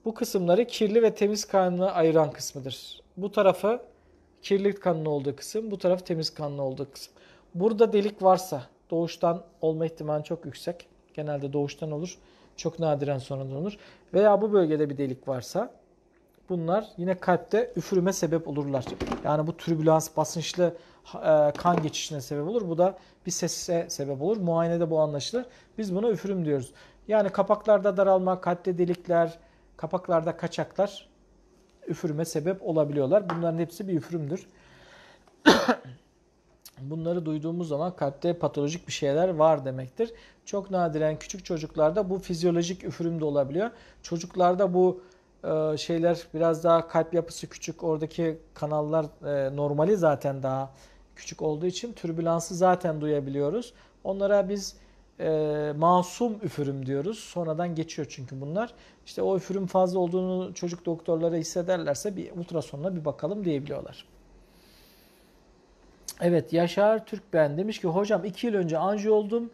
bu kısımları kirli ve temiz kanını ayıran kısmıdır. Bu tarafı kirli kanlı olduğu kısım, bu taraf temiz kanlı olduğu kısım. Burada delik varsa doğuştan olma ihtimali çok yüksek. Genelde doğuştan olur. Çok nadiren sonradan olur. Veya bu bölgede bir delik varsa bunlar yine kalpte üfürüme sebep olurlar. Yani bu türbülans, basınçlı e, kan geçişine sebep olur. Bu da bir sese sebep olur. Muayenede bu anlaşılır. Biz buna üfürüm diyoruz. Yani kapaklarda daralma, kalpte delikler, Kapaklarda kaçaklar üfürüme sebep olabiliyorlar. Bunların hepsi bir üfürümdür. *coughs* Bunları duyduğumuz zaman kalpte patolojik bir şeyler var demektir. Çok nadiren küçük çocuklarda bu fizyolojik üfürüm de olabiliyor. Çocuklarda bu e, şeyler biraz daha kalp yapısı küçük. Oradaki kanallar e, normali zaten daha küçük olduğu için türbülansı zaten duyabiliyoruz. Onlara biz e, masum üfürüm diyoruz. Sonradan geçiyor çünkü bunlar. İşte o üfürüm fazla olduğunu çocuk doktorlara hissederlerse bir ultrasonla bir bakalım diyebiliyorlar. Evet Yaşar Türk ben demiş ki hocam 2 yıl önce anji oldum.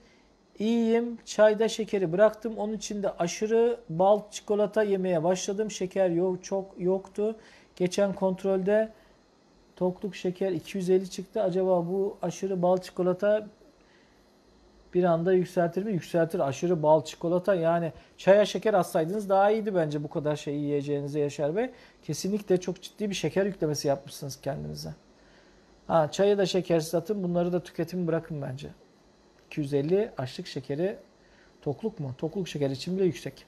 İyiyim. Çayda şekeri bıraktım. Onun için de aşırı bal çikolata yemeye başladım. Şeker yok çok yoktu. Geçen kontrolde tokluk şeker 250 çıktı. Acaba bu aşırı bal çikolata bir anda yükseltir mi? Yükseltir. Aşırı bal, çikolata yani çaya şeker atsaydınız daha iyiydi bence bu kadar şey yiyeceğinize Yaşar Bey. Kesinlikle çok ciddi bir şeker yüklemesi yapmışsınız kendinize. Ha, çayı da şekersiz atın bunları da tüketimi bırakın bence. 250 açlık şekeri tokluk mu? Tokluk şeker için bile yüksek.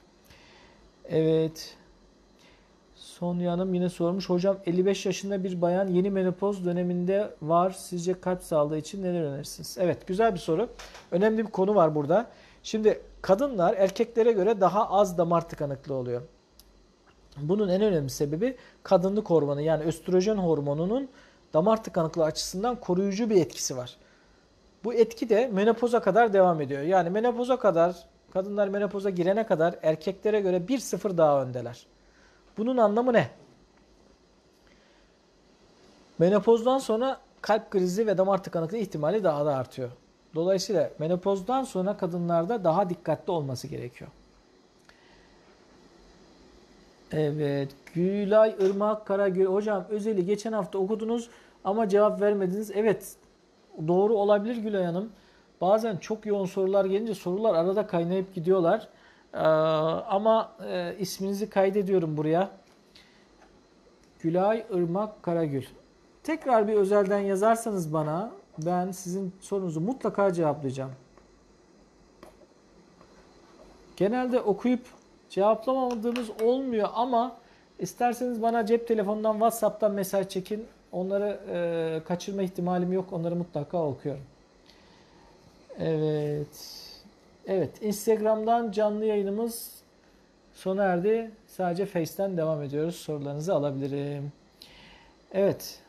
Evet. Sonya Hanım yine sormuş. Hocam 55 yaşında bir bayan yeni menopoz döneminde var. Sizce kalp sağlığı için neler önerirsiniz? Evet güzel bir soru. Önemli bir konu var burada. Şimdi kadınlar erkeklere göre daha az damar tıkanıklığı oluyor. Bunun en önemli sebebi kadınlık hormonu yani östrojen hormonunun damar tıkanıklığı açısından koruyucu bir etkisi var. Bu etki de menopoza kadar devam ediyor. Yani menopoza kadar kadınlar menopoza girene kadar erkeklere göre 1-0 daha öndeler. Bunun anlamı ne? Menopozdan sonra kalp krizi ve damar tıkanıklığı ihtimali daha da artıyor. Dolayısıyla menopozdan sonra kadınlarda daha dikkatli olması gerekiyor. Evet. Gülay Irmak Karagül. Hocam özeli geçen hafta okudunuz ama cevap vermediniz. Evet. Doğru olabilir Gülay Hanım. Bazen çok yoğun sorular gelince sorular arada kaynayıp gidiyorlar. Ee, ama e, isminizi kaydediyorum buraya. Gülay Irmak Karagül. Tekrar bir özelden yazarsanız bana ben sizin sorunuzu mutlaka cevaplayacağım. Genelde okuyup cevaplamadığımız olmuyor ama isterseniz bana cep telefonundan WhatsApp'tan mesaj çekin. Onları e, kaçırma ihtimalim yok. Onları mutlaka okuyorum. Evet. Evet, Instagram'dan canlı yayınımız sona erdi. Sadece Face'ten devam ediyoruz. Sorularınızı alabilirim. Evet,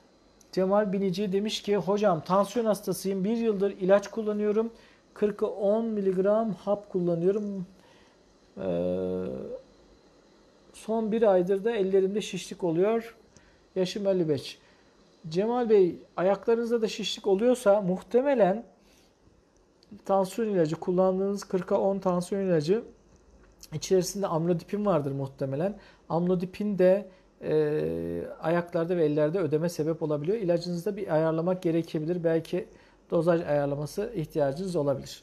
Cemal Binici demiş ki hocam tansiyon hastasıyım. Bir yıldır ilaç kullanıyorum. 40'a 10 miligram hap kullanıyorum. Ee, son bir aydır da ellerimde şişlik oluyor. Yaşım 55. Cemal Bey ayaklarınızda da şişlik oluyorsa muhtemelen tansiyon ilacı kullandığınız 40'a 10 tansiyon ilacı içerisinde amlodipin vardır muhtemelen. Amlodipin de e, ayaklarda ve ellerde ödeme sebep olabiliyor. İlacınızda bir ayarlamak gerekebilir. Belki dozaj ayarlaması ihtiyacınız olabilir.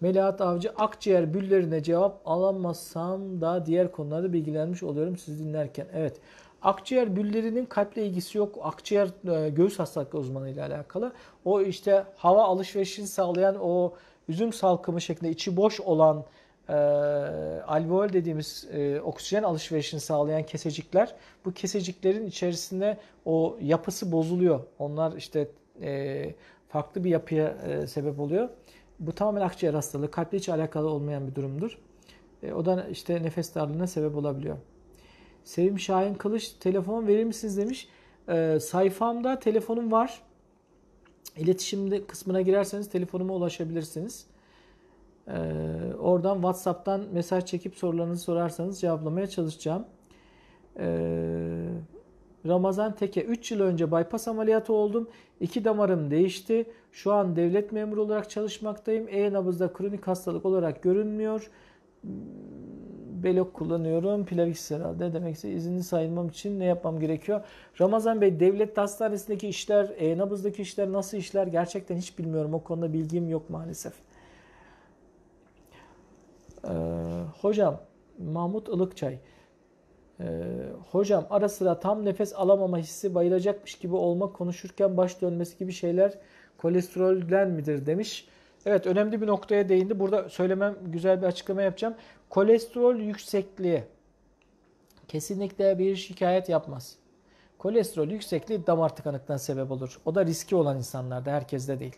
Melahat Avcı akciğer büllerine cevap alamazsam da diğer konularda bilgilenmiş oluyorum sizi dinlerken. Evet Akciğer güllerinin kalple ilgisi yok. Akciğer e, göğüs hastalıkları uzmanı ile alakalı. O işte hava alışverişini sağlayan o üzüm salkımı şeklinde içi boş olan e, alveol dediğimiz e, oksijen alışverişini sağlayan kesecikler. Bu keseciklerin içerisinde o yapısı bozuluyor. Onlar işte e, farklı bir yapıya e, sebep oluyor. Bu tamamen akciğer hastalığı. Kalple hiç alakalı olmayan bir durumdur. E, o da işte nefes darlığına sebep olabiliyor. Sevim Şahin Kılıç telefon verir misiniz demiş. E, sayfamda telefonum var. İletişim kısmına girerseniz telefonuma ulaşabilirsiniz. E, oradan WhatsApp'tan mesaj çekip sorularınızı sorarsanız cevaplamaya çalışacağım. Eee Ramazan Teke 3 yıl önce bypass ameliyatı oldum. İki damarım değişti. Şu an devlet memuru olarak çalışmaktayım. E-nabızda kronik hastalık olarak görünmüyor. Belok kullanıyorum. Pilavix herhalde. Demekse izinli sayılmam için ne yapmam gerekiyor? Ramazan Bey devlet hastanesindeki işler, e, nabızdaki işler nasıl işler? Gerçekten hiç bilmiyorum. O konuda bilgim yok maalesef. Ee, hocam Mahmut Ilıkçay. Ee, hocam ara sıra tam nefes alamama hissi bayılacakmış gibi olmak, konuşurken baş dönmesi gibi şeyler kolesterolden midir demiş. Evet önemli bir noktaya değindi. Burada söylemem güzel bir açıklama yapacağım. Kolesterol yüksekliği kesinlikle bir şikayet yapmaz. Kolesterol yüksekliği damar tıkanıklığına sebep olur. O da riski olan insanlarda, herkeste değil.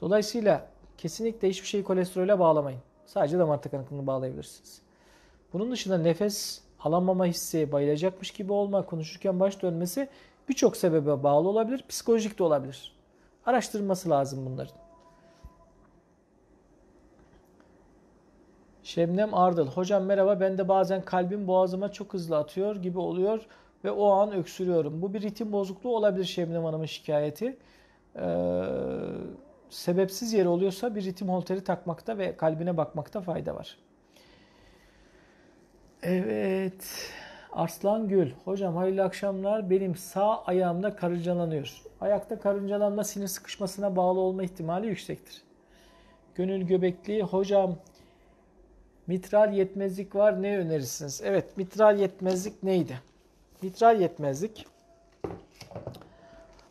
Dolayısıyla kesinlikle hiçbir şeyi kolesterole bağlamayın. Sadece damar tıkanıklığını bağlayabilirsiniz. Bunun dışında nefes alamama hissi, bayılacakmış gibi olma, konuşurken baş dönmesi birçok sebebe bağlı olabilir. Psikolojik de olabilir. Araştırılması lazım bunların. Şemnem Ardıl. Hocam merhaba ben de bazen kalbim boğazıma çok hızlı atıyor gibi oluyor ve o an öksürüyorum. Bu bir ritim bozukluğu olabilir Şemnem Hanım'ın şikayeti. Ee, sebepsiz yer oluyorsa bir ritim holteri takmakta ve kalbine bakmakta fayda var. Evet. Arslan Gül. Hocam hayırlı akşamlar. Benim sağ ayağımda karıncalanıyor. Ayakta karıncalanma sinir sıkışmasına bağlı olma ihtimali yüksektir. Gönül Göbekli. Hocam Mitral yetmezlik var ne önerirsiniz? Evet mitral yetmezlik neydi? Mitral yetmezlik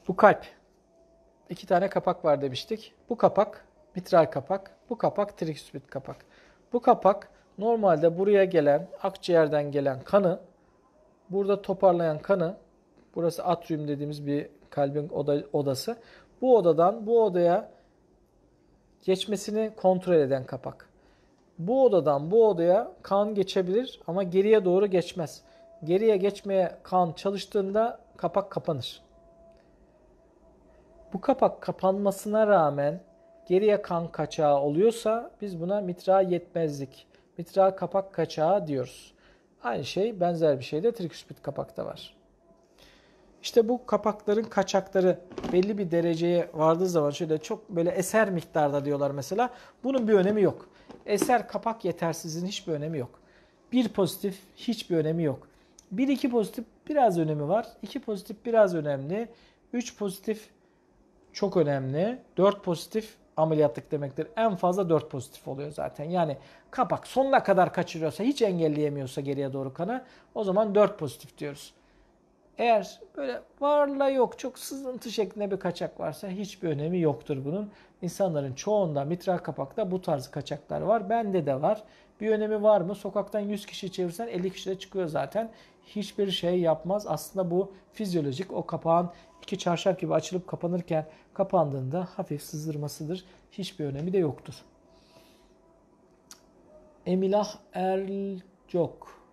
bu kalp. İki tane kapak var demiştik. Bu kapak mitral kapak, bu kapak tricuspid kapak. Bu kapak normalde buraya gelen akciğerden gelen kanı burada toparlayan kanı burası atrium dediğimiz bir kalbin oda, odası. Bu odadan bu odaya geçmesini kontrol eden kapak. Bu odadan bu odaya kan geçebilir ama geriye doğru geçmez. Geriye geçmeye kan çalıştığında kapak kapanır. Bu kapak kapanmasına rağmen geriye kan kaçağı oluyorsa biz buna mitra yetmezlik, mitra kapak kaçağı diyoruz. Aynı şey benzer bir şey de triküspit kapakta var. İşte bu kapakların kaçakları belli bir dereceye vardığı zaman şöyle çok böyle eser miktarda diyorlar mesela. Bunun bir önemi yok. Eser kapak yetersizin hiçbir önemi yok. Bir pozitif hiçbir önemi yok. Bir iki pozitif biraz önemi var. İki pozitif biraz önemli. Üç pozitif çok önemli. Dört pozitif ameliyatlık demektir. En fazla dört pozitif oluyor zaten. Yani kapak sonuna kadar kaçırıyorsa, hiç engelleyemiyorsa geriye doğru kana o zaman dört pozitif diyoruz. Eğer böyle varla yok çok sızıntı şeklinde bir kaçak varsa hiçbir önemi yoktur bunun. İnsanların çoğunda mitral kapakta bu tarz kaçaklar var. Bende de var. Bir önemi var mı? Sokaktan 100 kişi çevirsen 50 kişi de çıkıyor zaten. Hiçbir şey yapmaz. Aslında bu fizyolojik o kapağın iki çarşaf gibi açılıp kapanırken kapandığında hafif sızdırmasıdır. Hiçbir önemi de yoktur. Emilah Erlcok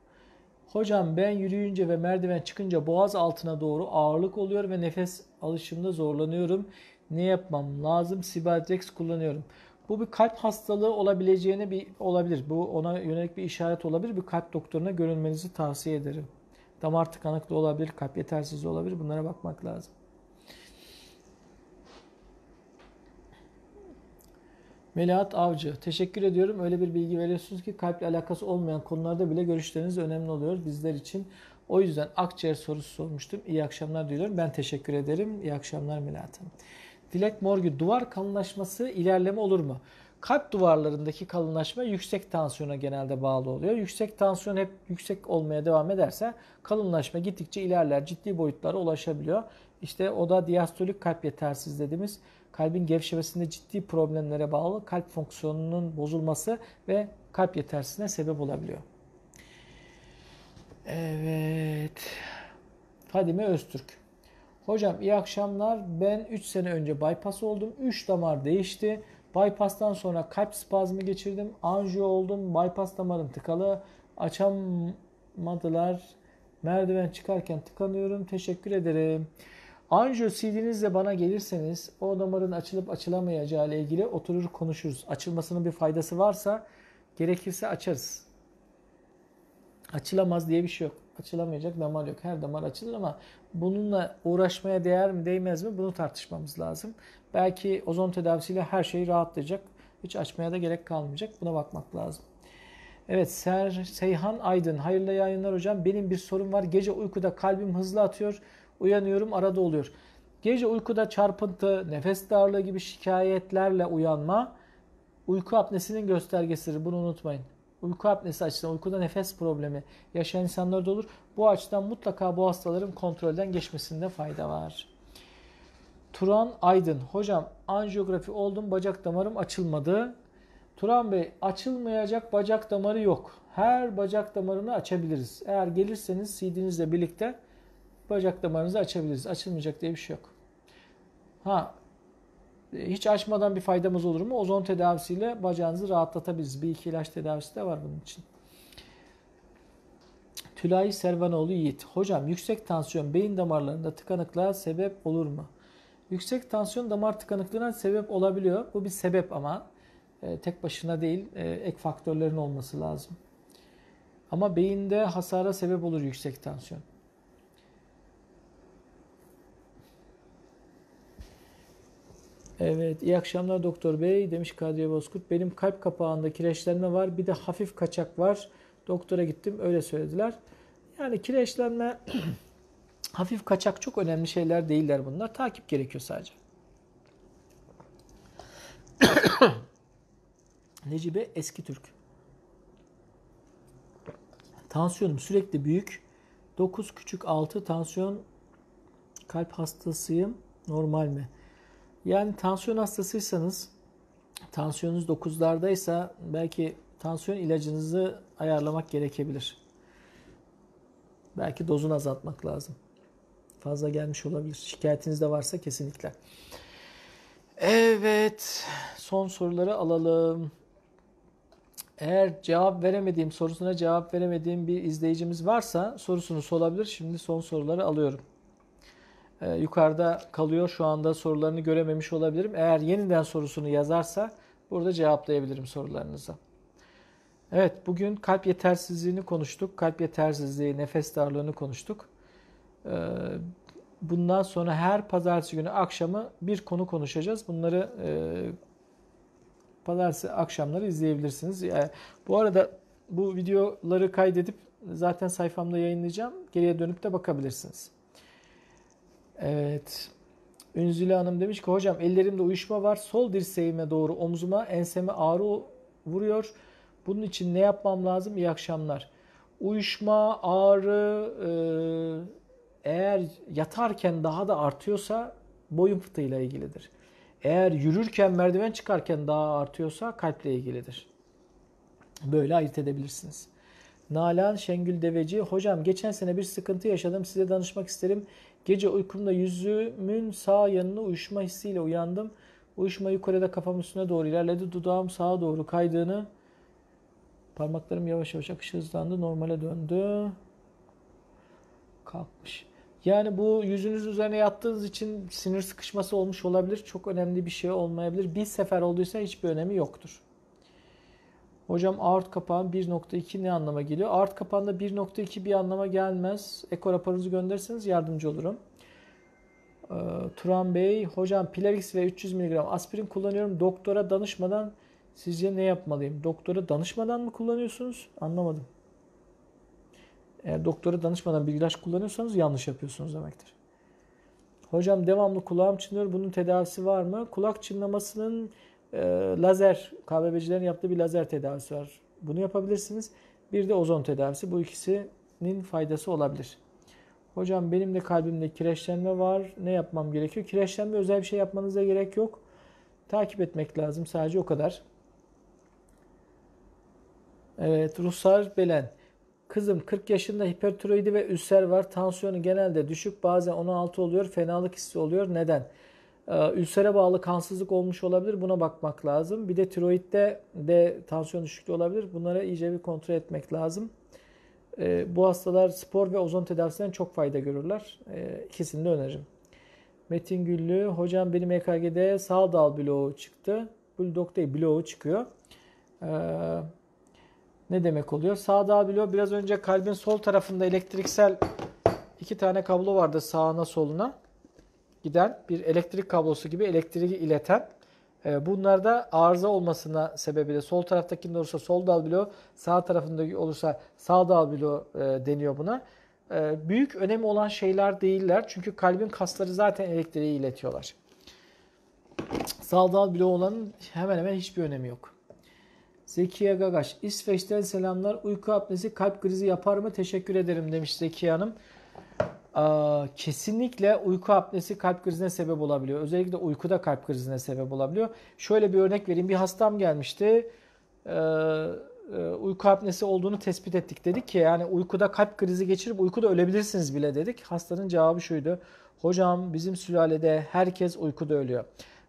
Hocam ben yürüyünce ve merdiven çıkınca boğaz altına doğru ağırlık oluyor ve nefes alışımda zorlanıyorum. Ne yapmam lazım? Sibadrex kullanıyorum. Bu bir kalp hastalığı olabileceğine bir olabilir. Bu ona yönelik bir işaret olabilir. Bir kalp doktoruna görünmenizi tavsiye ederim. Damar tıkanıklığı olabilir, kalp yetersizliği olabilir. Bunlara bakmak lazım. Melahat Avcı. Teşekkür ediyorum. Öyle bir bilgi veriyorsunuz ki kalple alakası olmayan konularda bile görüşleriniz önemli oluyor bizler için. O yüzden akciğer sorusu sormuştum. İyi akşamlar diliyorum. Ben teşekkür ederim. İyi akşamlar Melahat Hanım. Dilek Morgü. Duvar kalınlaşması ilerleme olur mu? Kalp duvarlarındaki kalınlaşma yüksek tansiyona genelde bağlı oluyor. Yüksek tansiyon hep yüksek olmaya devam ederse kalınlaşma gittikçe ilerler, ciddi boyutlara ulaşabiliyor. İşte o da diastolik kalp yetersiz dediğimiz kalbin gevşemesinde ciddi problemlere bağlı kalp fonksiyonunun bozulması ve kalp yetersizliğine sebep olabiliyor. Evet. Fadime Öztürk. Hocam iyi akşamlar. Ben 3 sene önce bypass oldum. 3 damar değişti. Bypass'tan sonra kalp spazmı geçirdim. Anjiyo oldum. Bypass damarım tıkalı. Açamadılar. Merdiven çıkarken tıkanıyorum. Teşekkür ederim. Anjo CD'nizle bana gelirseniz o damarın açılıp açılamayacağı ile ilgili oturur konuşuruz. Açılmasının bir faydası varsa gerekirse açarız. Açılamaz diye bir şey yok. Açılamayacak damar yok. Her damar açılır ama bununla uğraşmaya değer mi değmez mi bunu tartışmamız lazım. Belki ozon tedavisiyle her şey rahatlayacak. Hiç açmaya da gerek kalmayacak. Buna bakmak lazım. Evet Ser Seyhan Aydın. Hayırlı yayınlar hocam. Benim bir sorum var. Gece uykuda kalbim hızlı atıyor uyanıyorum arada oluyor. Gece uykuda çarpıntı, nefes darlığı gibi şikayetlerle uyanma uyku apnesinin göstergesidir. Bunu unutmayın. Uyku apnesi açısından uykuda nefes problemi yaşayan insanlarda olur. Bu açıdan mutlaka bu hastaların kontrolden geçmesinde fayda var. Turan Aydın. Hocam anjiyografi oldum bacak damarım açılmadı. Turan Bey açılmayacak bacak damarı yok. Her bacak damarını açabiliriz. Eğer gelirseniz CD'nizle birlikte bacak damarınızı açabiliriz. Açılmayacak diye bir şey yok. Ha e, hiç açmadan bir faydamız olur mu? Ozon tedavisiyle bacağınızı rahatlatabiliriz. Bir iki ilaç tedavisi de var bunun için. Tülay Servanoğlu Yiğit. Hocam yüksek tansiyon beyin damarlarında tıkanıklığa sebep olur mu? Yüksek tansiyon damar tıkanıklığına sebep olabiliyor. Bu bir sebep ama e, tek başına değil e, ek faktörlerin olması lazım. Ama beyinde hasara sebep olur yüksek tansiyon. Evet, iyi akşamlar doktor bey demiş Kadriye Bozkurt. Benim kalp kapağında kireçlenme var, bir de hafif kaçak var. Doktora gittim, öyle söylediler. Yani kireçlenme, *clears throat* hafif kaçak çok önemli şeyler değiller bunlar. Takip gerekiyor sadece. *clears throat* Necibe eski Türk. Tansiyonum sürekli büyük. 9 küçük 6 tansiyon kalp hastasıyım. Normal mi? Yani tansiyon hastasıysanız, tansiyonunuz 9'lardaysa belki tansiyon ilacınızı ayarlamak gerekebilir. Belki dozunu azaltmak lazım. Fazla gelmiş olabilir. Şikayetiniz de varsa kesinlikle. Evet, son soruları alalım. Eğer cevap veremediğim, sorusuna cevap veremediğim bir izleyicimiz varsa sorusunu sorabilir. Şimdi son soruları alıyorum. Ee, yukarıda kalıyor. Şu anda sorularını görememiş olabilirim. Eğer yeniden sorusunu yazarsa burada cevaplayabilirim sorularınıza. Evet bugün kalp yetersizliğini konuştuk. Kalp yetersizliği, nefes darlığını konuştuk. Ee, bundan sonra her pazartesi günü akşamı bir konu konuşacağız. Bunları e, pazartesi akşamları izleyebilirsiniz. Yani, bu arada bu videoları kaydedip zaten sayfamda yayınlayacağım. Geriye dönüp de bakabilirsiniz. Evet. Ünzile Hanım demiş ki hocam ellerimde uyuşma var. Sol dirseğime doğru omzuma enseme ağrı vuruyor. Bunun için ne yapmam lazım? İyi akşamlar. Uyuşma, ağrı e, eğer yatarken daha da artıyorsa boyun fıtığıyla ilgilidir. Eğer yürürken merdiven çıkarken daha artıyorsa kalple ilgilidir. Böyle ayırt edebilirsiniz. Nalan Şengül Deveci, hocam geçen sene bir sıkıntı yaşadım size danışmak isterim. Gece uykumda yüzümün sağ yanına uyuşma hissiyle uyandım. Uyuşma yukarıda kafam üstüne doğru ilerledi. Dudağım sağa doğru kaydığını parmaklarım yavaş yavaş akış hızlandı. Normale döndü. Kalkmış. Yani bu yüzünüz üzerine yattığınız için sinir sıkışması olmuş olabilir. Çok önemli bir şey olmayabilir. Bir sefer olduysa hiçbir önemi yoktur. Hocam art kapağın 1.2 ne anlama geliyor? Art kapağında 1.2 bir anlama gelmez. Eko raporunuzu gönderirseniz yardımcı olurum. Ee, Turan Bey, hocam Plavix ve 300 mg aspirin kullanıyorum. Doktora danışmadan sizce ne yapmalıyım? Doktora danışmadan mı kullanıyorsunuz? Anlamadım. Eğer doktora danışmadan bir ilaç kullanıyorsanız yanlış yapıyorsunuz demektir. Hocam devamlı kulağım çınlıyor. Bunun tedavisi var mı? Kulak çınlamasının e, lazer, KBB'cilerin yaptığı bir lazer tedavisi var. Bunu yapabilirsiniz. Bir de ozon tedavisi. Bu ikisinin faydası olabilir. Hocam benim de kalbimde kireçlenme var. Ne yapmam gerekiyor? Kireçlenme özel bir şey yapmanıza gerek yok. Takip etmek lazım. Sadece o kadar. Evet Rusar Belen. Kızım 40 yaşında hipertiroidi ve ülser var. Tansiyonu genelde düşük bazen 16 oluyor. Fenalık hissi oluyor. Neden? E, ülsere bağlı kansızlık olmuş olabilir. Buna bakmak lazım. Bir de tiroidde de tansiyon düşüklüğü olabilir. Bunlara iyice bir kontrol etmek lazım. E, bu hastalar spor ve ozon tedavisinden çok fayda görürler. E, ikisini de öneririm. Metin Güllü, hocam benim EKG'de sağ dal bloğu çıktı. Bulldog değil, bloğu çıkıyor. ne demek oluyor? Sağ dal bloğu biraz önce kalbin sol tarafında elektriksel iki tane kablo vardı sağına soluna giden bir elektrik kablosu gibi elektriği ileten e, Bunlarda arıza olmasına sebebiyle sol taraftakinde olursa sol dal bloğu, sağ tarafında olursa sağ dal bloğu e, deniyor buna. E, büyük önemi olan şeyler değiller. Çünkü kalbin kasları zaten elektriği iletiyorlar. Sağ dal bloğu olanın hemen hemen hiçbir önemi yok. Zekiye Gagaş, İsveç'ten selamlar. Uyku apnesi kalp krizi yapar mı? Teşekkür ederim demiş Zekiye Hanım kesinlikle uyku apnesi kalp krizine sebep olabiliyor. Özellikle uykuda kalp krizine sebep olabiliyor. Şöyle bir örnek vereyim. Bir hastam gelmişti. Ee, e, uyku apnesi olduğunu tespit ettik. Dedik ki yani uykuda kalp krizi geçirip uykuda ölebilirsiniz bile dedik. Hastanın cevabı şuydu. Hocam bizim sülalede herkes uykuda ölüyor.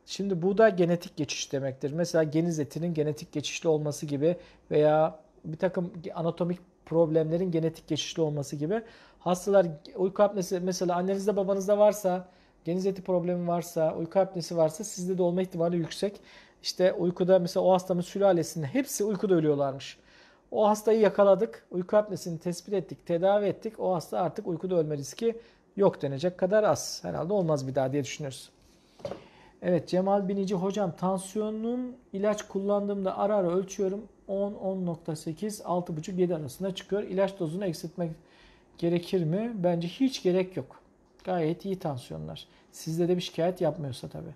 Şimdi bu da genetik geçiş demektir. Mesela geniz etinin genetik geçişli olması gibi veya bir takım anatomik problemlerin genetik geçişli olması gibi Hastalar uyku apnesi mesela annenizde babanızda varsa geniz eti problemi varsa, uyku apnesi varsa sizde de olma ihtimali yüksek. İşte uykuda mesela o hastamın sülalesinde hepsi uykuda ölüyorlarmış. O hastayı yakaladık, uyku apnesini tespit ettik, tedavi ettik. O hasta artık uykuda ölme riski yok denecek kadar az. Herhalde olmaz bir daha diye düşünüyoruz. Evet Cemal Binici hocam tansiyonun ilaç kullandığımda ara ara ölçüyorum. 10, 10.8, 6.5, 7 arasında çıkıyor. İlaç dozunu eksiltmek gerekir mi? Bence hiç gerek yok. Gayet iyi tansiyonlar. Sizde de bir şikayet yapmıyorsa tabi.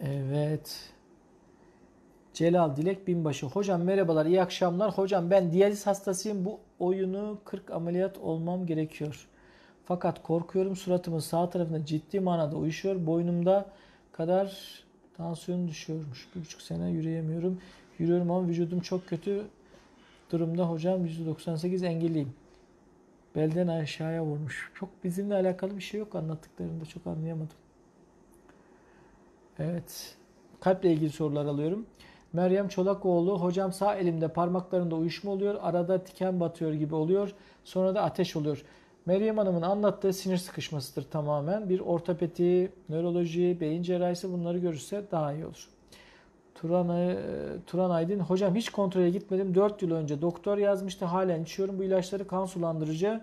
Evet. Celal Dilek Binbaşı. Hocam merhabalar, iyi akşamlar. Hocam ben diyaliz hastasıyım. Bu oyunu 40 ameliyat olmam gerekiyor. Fakat korkuyorum suratımın sağ tarafında ciddi manada uyuşuyor. Boynumda kadar tansiyon düşüyormuş. Bir buçuk sene yürüyemiyorum. Yürüyorum ama vücudum çok kötü durumda hocam %98 engelliyim. Belden aşağıya vurmuş. Çok bizimle alakalı bir şey yok anlattıklarında çok anlayamadım. Evet. Kalple ilgili sorular alıyorum. Meryem Çolakoğlu hocam sağ elimde parmaklarında uyuşma oluyor. Arada tiken batıyor gibi oluyor. Sonra da ateş oluyor. Meryem Hanım'ın anlattığı sinir sıkışmasıdır tamamen. Bir ortopedi, nöroloji, beyin cerrahisi bunları görürse daha iyi olur. Turan, e, Turan Aydın, hocam hiç kontrole gitmedim. 4 yıl önce doktor yazmıştı. Halen içiyorum. Bu ilaçları kan sulandırıcı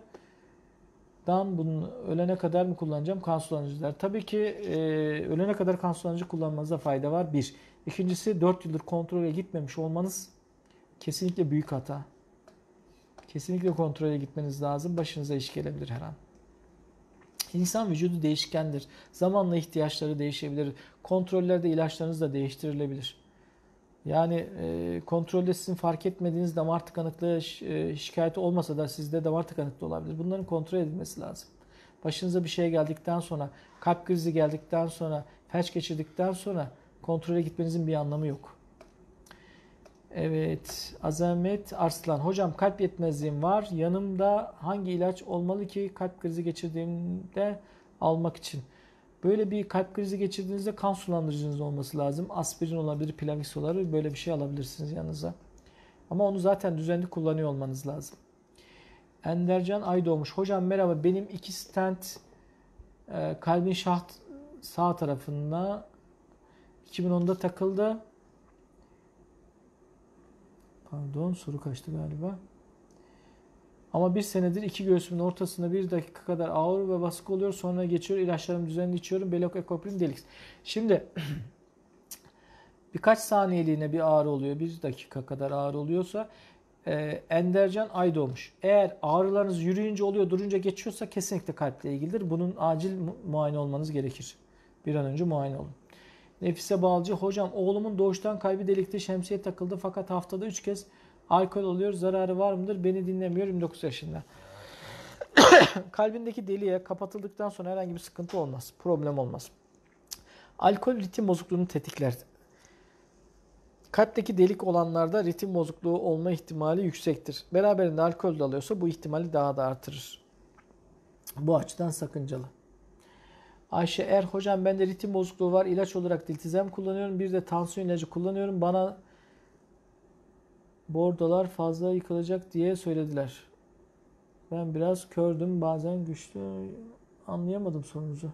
dan bunun ölene kadar mı kullanacağım kan sulandırıcılar? Tabii ki e, ölene kadar kan sulandırıcı kullanmanıza fayda var. Bir. İkincisi 4 yıldır kontrole gitmemiş olmanız kesinlikle büyük hata. Kesinlikle kontrole gitmeniz lazım. Başınıza iş gelebilir her an. İnsan vücudu değişkendir. Zamanla ihtiyaçları değişebilir. Kontrollerde ilaçlarınız da değiştirilebilir. Yani e, kontrolde sizin fark etmediğiniz damar tıkanıklığı e, şikayeti olmasa da sizde damar tıkanıklığı olabilir. Bunların kontrol edilmesi lazım. Başınıza bir şey geldikten sonra, kalp krizi geldikten sonra, felç geçirdikten sonra kontrole gitmenizin bir anlamı yok. Evet, Azamet Arslan. Hocam kalp yetmezliğim var. Yanımda hangi ilaç olmalı ki kalp krizi geçirdiğimde almak için? Böyle bir kalp krizi geçirdiğinizde kan sulandırıcınız olması lazım. Aspirin olabilir, Plavix olabilir. Böyle bir şey alabilirsiniz yanınıza. Ama onu zaten düzenli kullanıyor olmanız lazım. Endercan ay doğmuş. Hocam merhaba benim iki stent e, kalbin şaht sağ tarafında 2010'da takıldı. Pardon soru kaçtı galiba. Ama bir senedir iki göğsümün ortasında bir dakika kadar ağır ve baskı oluyor. Sonra geçiyor ilaçlarımı düzenli içiyorum. Belok Ekoprim Delix. Şimdi *clears throat* birkaç saniyeliğine bir ağrı oluyor. Bir dakika kadar ağrı oluyorsa e, Endercan ay doğmuş. Eğer ağrılarınız yürüyünce oluyor, durunca geçiyorsa kesinlikle kalple ilgilidir. Bunun acil mu muayene olmanız gerekir. Bir an önce muayene olun. Nefise Balcı, hocam oğlumun doğuştan kalbi delikte şemsiye takıldı fakat haftada 3 kez Alkol alıyor zararı var mıdır? Beni dinlemiyor 29 yaşında. *coughs* Kalbindeki deliğe kapatıldıktan sonra herhangi bir sıkıntı olmaz. Problem olmaz. Alkol ritim bozukluğunu tetikler. Kalpteki delik olanlarda ritim bozukluğu olma ihtimali yüksektir. Beraberinde alkol de alıyorsa bu ihtimali daha da artırır. Bu açıdan sakıncalı. Ayşe Er hocam bende ritim bozukluğu var. İlaç olarak diltizem kullanıyorum. Bir de tansiyon ilacı kullanıyorum. Bana bordolar fazla yıkılacak diye söylediler. Ben biraz kördüm bazen güçlü anlayamadım sorunuzu.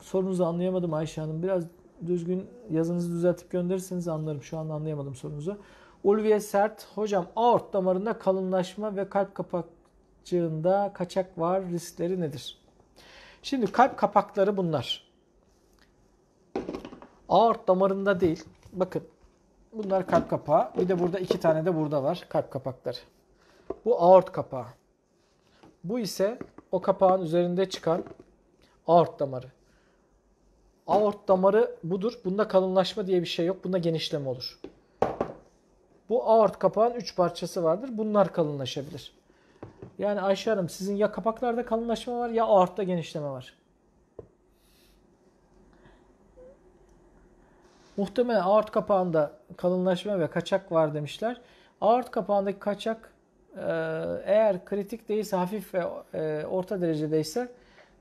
Sorunuzu anlayamadım Ayşe Hanım. Biraz düzgün yazınızı düzeltip gönderirseniz anlarım. Şu anda anlayamadım sorunuzu. Ulviye Sert, hocam aort damarında kalınlaşma ve kalp kapakçığında kaçak var riskleri nedir? Şimdi kalp kapakları bunlar. Aort damarında değil, Bakın bunlar kalp kapağı. Bir de burada iki tane de burada var kalp kapakları. Bu aort kapağı. Bu ise o kapağın üzerinde çıkan aort damarı. Aort damarı budur. Bunda kalınlaşma diye bir şey yok. Bunda genişleme olur. Bu aort kapağın 3 parçası vardır. Bunlar kalınlaşabilir. Yani Ayşe Hanım sizin ya kapaklarda kalınlaşma var ya aortta genişleme var. Muhtemelen aort kapağında kalınlaşma ve kaçak var demişler. Aort kapağındaki kaçak e, eğer kritik değilse hafif ve e, orta derecedeyse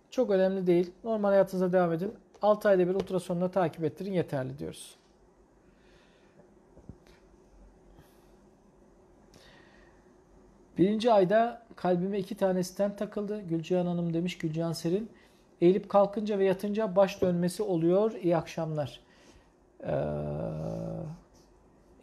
çok önemli değil. Normal hayatınıza devam edin. 6 ayda bir ultrasonla takip ettirin yeterli diyoruz. Birinci ayda kalbime iki tane stent takıldı. Gülcihan Hanım demiş Gülcihan Serin. Eğilip kalkınca ve yatınca baş dönmesi oluyor. İyi akşamlar. Ee,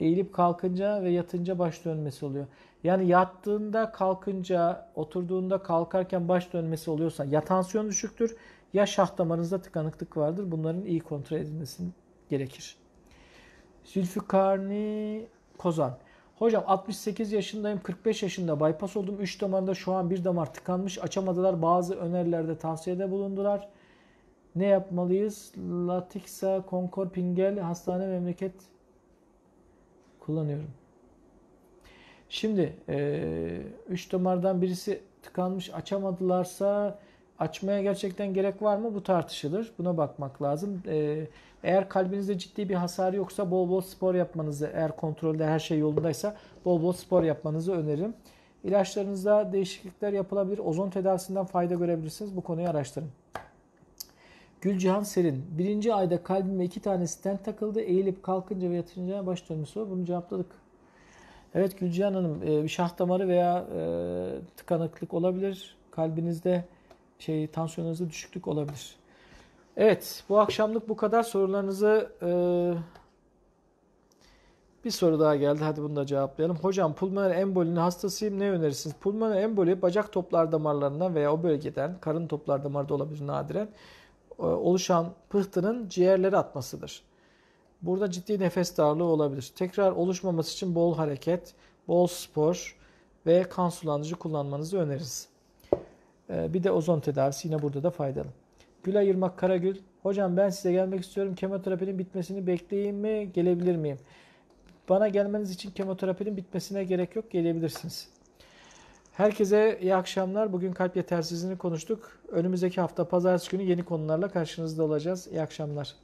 eğilip kalkınca ve yatınca baş dönmesi oluyor. Yani yattığında kalkınca, oturduğunda kalkarken baş dönmesi oluyorsa ya tansiyon düşüktür ya şah damarınızda tıkanıklık vardır. Bunların iyi kontrol edilmesi gerekir. Zülfikarni Kozan. Hocam 68 yaşındayım, 45 yaşında bypass oldum. 3 damarda şu an bir damar tıkanmış. Açamadılar. Bazı önerilerde tavsiyede bulundular. Ne yapmalıyız? Latiksa, Concord, Pingel, hastane, memleket kullanıyorum. Şimdi 3 e, damardan birisi tıkanmış açamadılarsa açmaya gerçekten gerek var mı? Bu tartışılır. Buna bakmak lazım. E, eğer kalbinizde ciddi bir hasar yoksa bol bol spor yapmanızı, eğer kontrolde her şey yolundaysa bol bol spor yapmanızı öneririm. İlaçlarınızda değişiklikler yapılabilir. Ozon tedavisinden fayda görebilirsiniz. Bu konuyu araştırın. Gülcihan Serin. Birinci ayda kalbime iki tane stent takıldı. Eğilip kalkınca ve yatınca baş dönmesi var. Bunu cevapladık. Evet Gülcihan Hanım e, bir şah damarı veya e, tıkanıklık olabilir. Kalbinizde şey tansiyonunuzda düşüklük olabilir. Evet bu akşamlık bu kadar sorularınızı e, bir soru daha geldi. Hadi bunu da cevaplayalım. Hocam pulmoner embolinin hastasıyım. Ne önerirsiniz? Pulmoner emboli bacak toplar damarlarından veya o bölgeden karın toplar damarda olabilir nadiren e, oluşan pıhtının ciğerlere atmasıdır. Burada ciddi nefes darlığı olabilir. Tekrar oluşmaması için bol hareket, bol spor ve kan sulandırıcı kullanmanızı öneririz. E, bir de ozon tedavisi yine burada da faydalı. Gülay Yırmak Karagül, hocam ben size gelmek istiyorum. Kemoterapinin bitmesini bekleyeyim mi, gelebilir miyim? Bana gelmeniz için kemoterapinin bitmesine gerek yok, gelebilirsiniz. Herkese iyi akşamlar. Bugün kalp yetersizliğini konuştuk. Önümüzdeki hafta pazartesi günü yeni konularla karşınızda olacağız. İyi akşamlar.